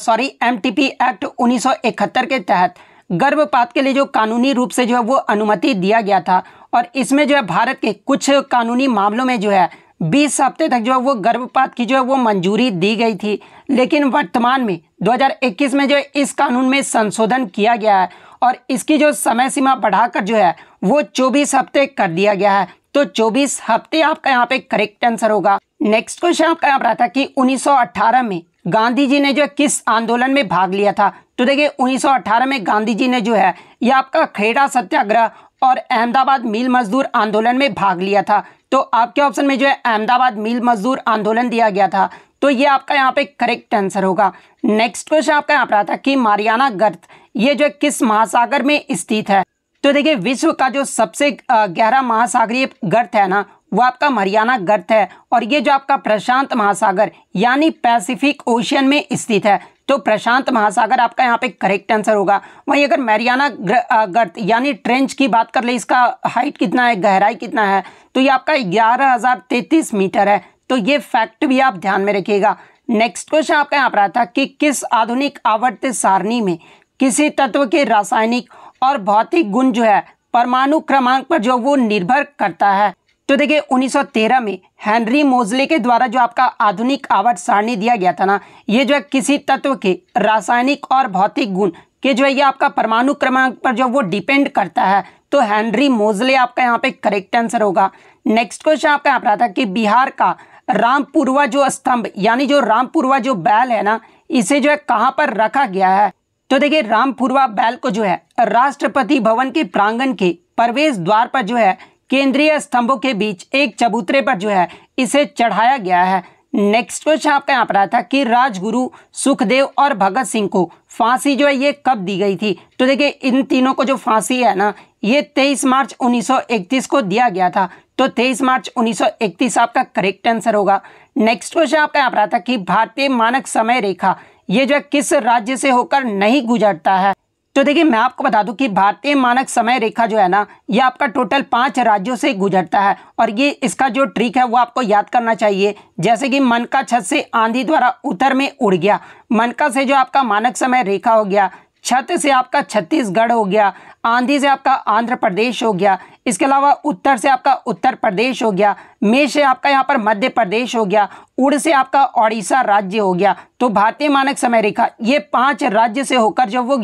सॉरी एम एक्ट उन्नीस के तहत गर्भपात के लिए जो कानूनी रूप से जो है वो अनुमति दिया गया था और इसमें जो है भारत के कुछ कानूनी मामलों में जो है बीस हफ्ते तक जो है वो गर्भपात की जो है वो मंजूरी दी गई थी लेकिन वर्तमान में 2021 में जो है इस कानून में संशोधन किया गया है और इसकी जो समय सीमा बढ़ाकर जो है वो 24 हफ्ते कर दिया गया है तो 24 हफ्ते आपका यहाँ पे करेक्ट आंसर होगा नेक्स्ट क्वेश्चन आपका यहाँ पर था कि 1918 में गांधी जी ने जो किस आंदोलन में भाग लिया था तो देखिए 1918 में गांधी जी ने जो है ये आपका खेड़ा सत्याग्रह और अहमदाबाद मिल मजदूर आंदोलन में भाग लिया था तो आपके ऑप्शन में जो है अहमदाबाद मिल मजदूर आंदोलन दिया गया था तो ये आपका यहाँ पे करेक्ट आंसर होगा नेक्स्ट क्वेश्चन आपका यहाँ पर आता कि मारियाना गर्थ ये जो किस महासागर में स्थित है तो देखिए विश्व का जो सबसे गहरा महासागरीय गर्थ है ना वो आपका मरियाना गर्त है और ये जो आपका प्रशांत महासागर यानी पैसिफिक ओशियन में स्थित है तो प्रशांत महासागर आपका यहाँ पे करेक्ट आंसर होगा वहीं अगर मैरियाना गर्त यानी ट्रेंच की बात कर ले इसका हाइट कितना है गहराई कितना है तो ये आपका ग्यारह हज़ार तैतीस मीटर है तो ये फैक्ट भी आप ध्यान में रखिएगा नेक्स्ट क्वेश्चन आपका यहाँ पर आया था कि किस आधुनिक आवर्त सारणी में किसी तत्व के रासायनिक और भौतिक गुण जो है परमाणु क्रमांक पर जो वो निर्भर करता है तो देखिए 1913 में हेनरी मोजले के द्वारा जो आपका आधुनिक आवर्त सारणी दिया गया था ना ये जो है किसी तत्व के रासायनिक और भौतिक गुण के जो है ये आपका परमाणु क्रमांक पर जो वो डिपेंड करता है तो हेनरी मोजले आपका यहाँ पे करेक्ट आंसर होगा नेक्स्ट क्वेश्चन आपका यहाँ पर आता है कि बिहार का रामपुरवा जो स्तंभ यानी जो रामपुरवा जो बैल है ना इसे जो है कहाँ पर रखा गया है तो देखिए रामपुरवा बैल को जो है राष्ट्रपति भवन के प्रांगण के प्रवेश द्वार पर जो है केंद्रीय स्तंभों के बीच एक चबूतरे पर जो है इसे चढ़ाया गया है नेक्स्ट क्वेश्चन आपका यहाँ पर आया था कि राजगुरु सुखदेव और भगत सिंह को फांसी जो है ये कब दी गई थी तो देखिए इन तीनों को जो फांसी है ना ये 23 मार्च 1931 को दिया गया था तो 23 मार्च 1931 आपका करेक्ट आंसर होगा नेक्स्ट क्वेश्चन आपका यहाँ पर था कि भारतीय मानक समय रेखा ये जो है किस राज्य से होकर नहीं गुजरता है तो देखिए मैं आपको बता दूं कि भारतीय मानक समय रेखा जो है ना ये आपका टोटल पांच राज्यों से गुजरता है और ये इसका जो ट्रिक है वो आपको याद करना चाहिए जैसे कि मनका छत से आंधी द्वारा उत्तर में उड़ गया मनका से जो आपका मानक समय रेखा हो गया छत से आपका छत्तीसगढ़ हो गया आंधी से आपका आंध्र प्रदेश हो गया इसके अलावा उत्तर से आपका उत्तर प्रदेश हो गया मे से आपका यहाँ पर मध्य प्रदेश हो गया उड़ से आपका ओडिशा राज्य हो गया तो भारतीय मानक समय रेखा ये पांच राज्य से होकर जब वो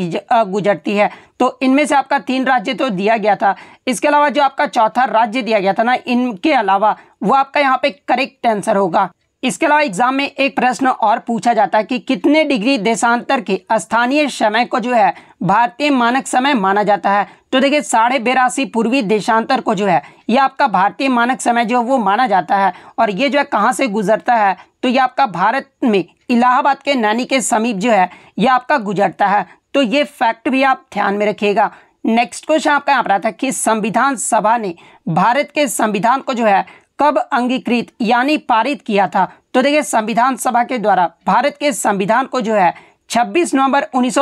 गुजरती है तो इनमें से आपका तीन राज्य तो दिया गया था इसके अलावा जो आपका चौथा राज्य दिया गया था ना इनके अलावा वो आपका यहाँ पे करेक्ट आंसर होगा इसके अलावा एग्जाम में एक प्रश्न और पूछा जाता है कि कितने डिग्री देशांतर के स्थानीय समय को जो है भारतीय मानक समय माना जाता है तो देखिए साढ़े बेरासी पूर्वी देशांतर को जो है ये आपका भारतीय मानक समय जो है वो माना जाता है और ये जो है कहाँ से गुजरता है तो ये आपका भारत में इलाहाबाद के नैनी के समीप जो है ये आपका गुजरता है तो ये फैक्ट भी आप ध्यान में रखिएगा नेक्स्ट क्वेश्चन आपका यहाँ पर आता है कि संविधान सभा ने भारत के संविधान को जो है कब अंगीकृत यानी पारित किया था तो देखिए संविधान सभा के द्वारा भारत के संविधान को जो है 26 नवंबर उन्नीस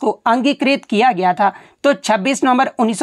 को अंगीकृत किया गया था तो 26 नवंबर उन्नीस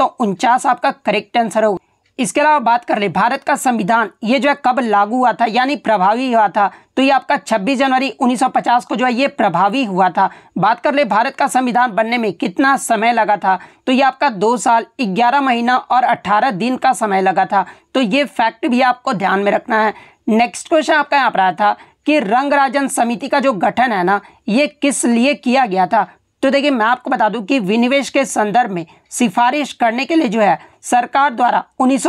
आपका करेक्ट आंसर होगा इसके अलावा बात कर ले भारत का संविधान ये जो है कब लागू हुआ था यानी प्रभावी हुआ था तो ये आपका 26 जनवरी 1950 को जो है ये प्रभावी हुआ था बात कर ले भारत का संविधान बनने में कितना समय लगा था तो ये आपका दो साल ग्यारह महीना और 18 दिन का समय लगा था तो ये फैक्ट भी आपको ध्यान में रखना है नेक्स्ट क्वेश्चन आपका यहाँ पर आया था कि रंगराजन समिति का जो गठन है ना ये किस लिए किया गया था तो देखिए मैं आपको बता दूं कि विनिवेश के संदर्भ में सिफारिश करने के लिए जो है सरकार द्वारा उन्नीस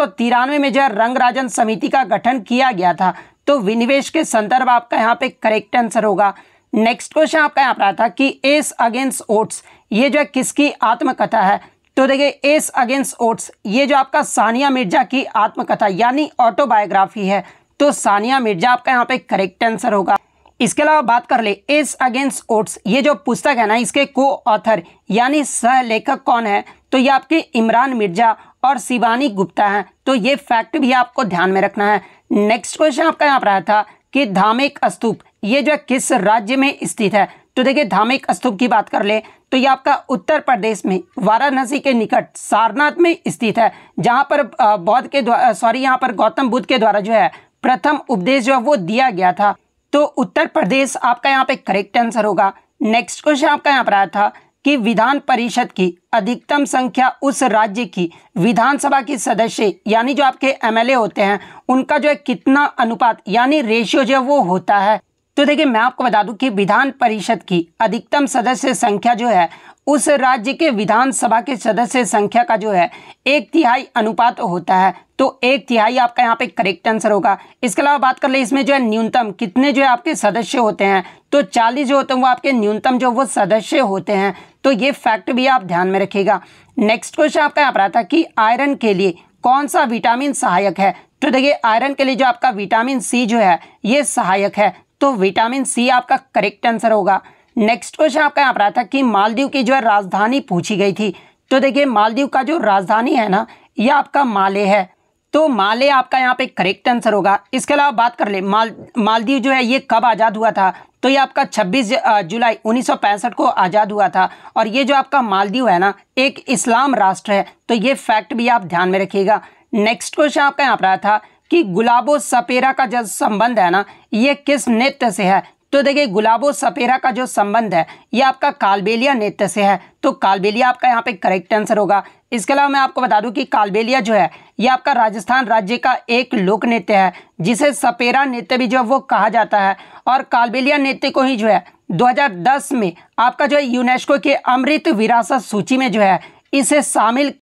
में जो है रंगराजन समिति का गठन किया गया था तो विनिवेश के संदर्भ आपका यहाँ पे करेक्ट आंसर होगा नेक्स्ट क्वेश्चन आपका यहाँ पर आया था कि एस अगेंस्ट ओट्स ये जो है किसकी आत्मकथा है तो देखिए एस अगेंस्ट ओट्स ये जो आपका सानिया मिर्जा की आत्मकथा यानी ऑटोबायोग्राफी है तो सानिया मिर्जा आपका यहाँ पे करेक्ट आंसर होगा इसके अलावा बात कर ले एस अगेंस्ट ओट्स ये जो पुस्तक है ना इसके को ऑथर यानी सह लेखक कौन है तो ये आपके इमरान मिर्जा और शिवानी गुप्ता हैं तो ये फैक्ट भी आपको ध्यान में रखना है नेक्स्ट क्वेश्चन आपका यहाँ पर आया था कि धामिक स्तूप ये जो किस राज्य में स्थित है तो देखिए धामिक स्तूप की बात कर ले तो ये आपका उत्तर प्रदेश में वाराणसी के निकट सारनाथ में स्थित है जहाँ पर बौद्ध के द्वारा सॉरी यहाँ पर गौतम बुद्ध के द्वारा जो है प्रथम उपदेश जो है वो दिया गया था तो उत्तर प्रदेश आपका यहाँ पे करेक्ट आंसर होगा नेक्स्ट क्वेश्चन आपका यहाँ पर आया था कि विधान परिषद की अधिकतम संख्या उस राज्य की विधानसभा की सदस्य यानी जो आपके एमएलए होते हैं उनका जो है कितना अनुपात यानी रेशियो जो है वो होता है तो देखिए मैं आपको बता दूं कि विधान परिषद की अधिकतम सदस्य संख्या जो है उस राज्य के विधानसभा के सदस्य संख्या का जो है एक तिहाई अनुपात होता है तो एक तिहाई आपका यहाँ पे करेक्ट आंसर होगा इसके अलावा बात कर ले इसमें जो है न्यूनतम कितने जो है आपके सदस्य होते हैं तो 40 जो होते हैं वो आपके न्यूनतम जो वो सदस्य होते हैं तो ये फैक्ट भी आप ध्यान में रखिएगा नेक्स्ट क्वेश्चन आपका यहाँ पर आता कि आयरन के लिए कौन सा विटामिन सहायक है तो देखिए आयरन के लिए जो आपका विटामिन सी जो है ये सहायक है तो विटामिन सी आपका करेक्ट आंसर होगा नेक्स्ट क्वेश्चन आपका यहाँ पर आया था कि मालदीव की जो है राजधानी पूछी गई थी तो देखिए मालदीव का जो राजधानी है ना ये आपका माले है तो माले आपका यहाँ पे करेक्ट आंसर होगा इसके अलावा बात कर ले माल मालदीव जो है ये कब आज़ाद हुआ था तो ये आपका 26 जुलाई 1965 को आज़ाद हुआ था और ये जो आपका मालदीव है ना एक इस्लाम राष्ट्र है तो ये फैक्ट भी आप ध्यान में रखिएगा नेक्स्ट क्वेश्चन आपका यहाँ पर आया था कि गुलाबो सपेरा का जो संबंध है ना ये किस नृत्य से है तो देखिए गुलाबो सपेरा का जो संबंध है ये आपका कालबेलिया नृत्य से है तो कालबेलिया आपका यहाँ पे करेक्ट आंसर होगा इसके अलावा मैं आपको बता दूं कि कालबेलिया जो है ये आपका राजस्थान राज्य का एक लोक नृत्य है जिसे सपेरा नृत्य भी जो है वो कहा जाता है और कालबेलिया नृत्य को ही जो है 2010 में आपका जो है यूनेस्को के अमृत विरासत सूची में जो है इसे शामिल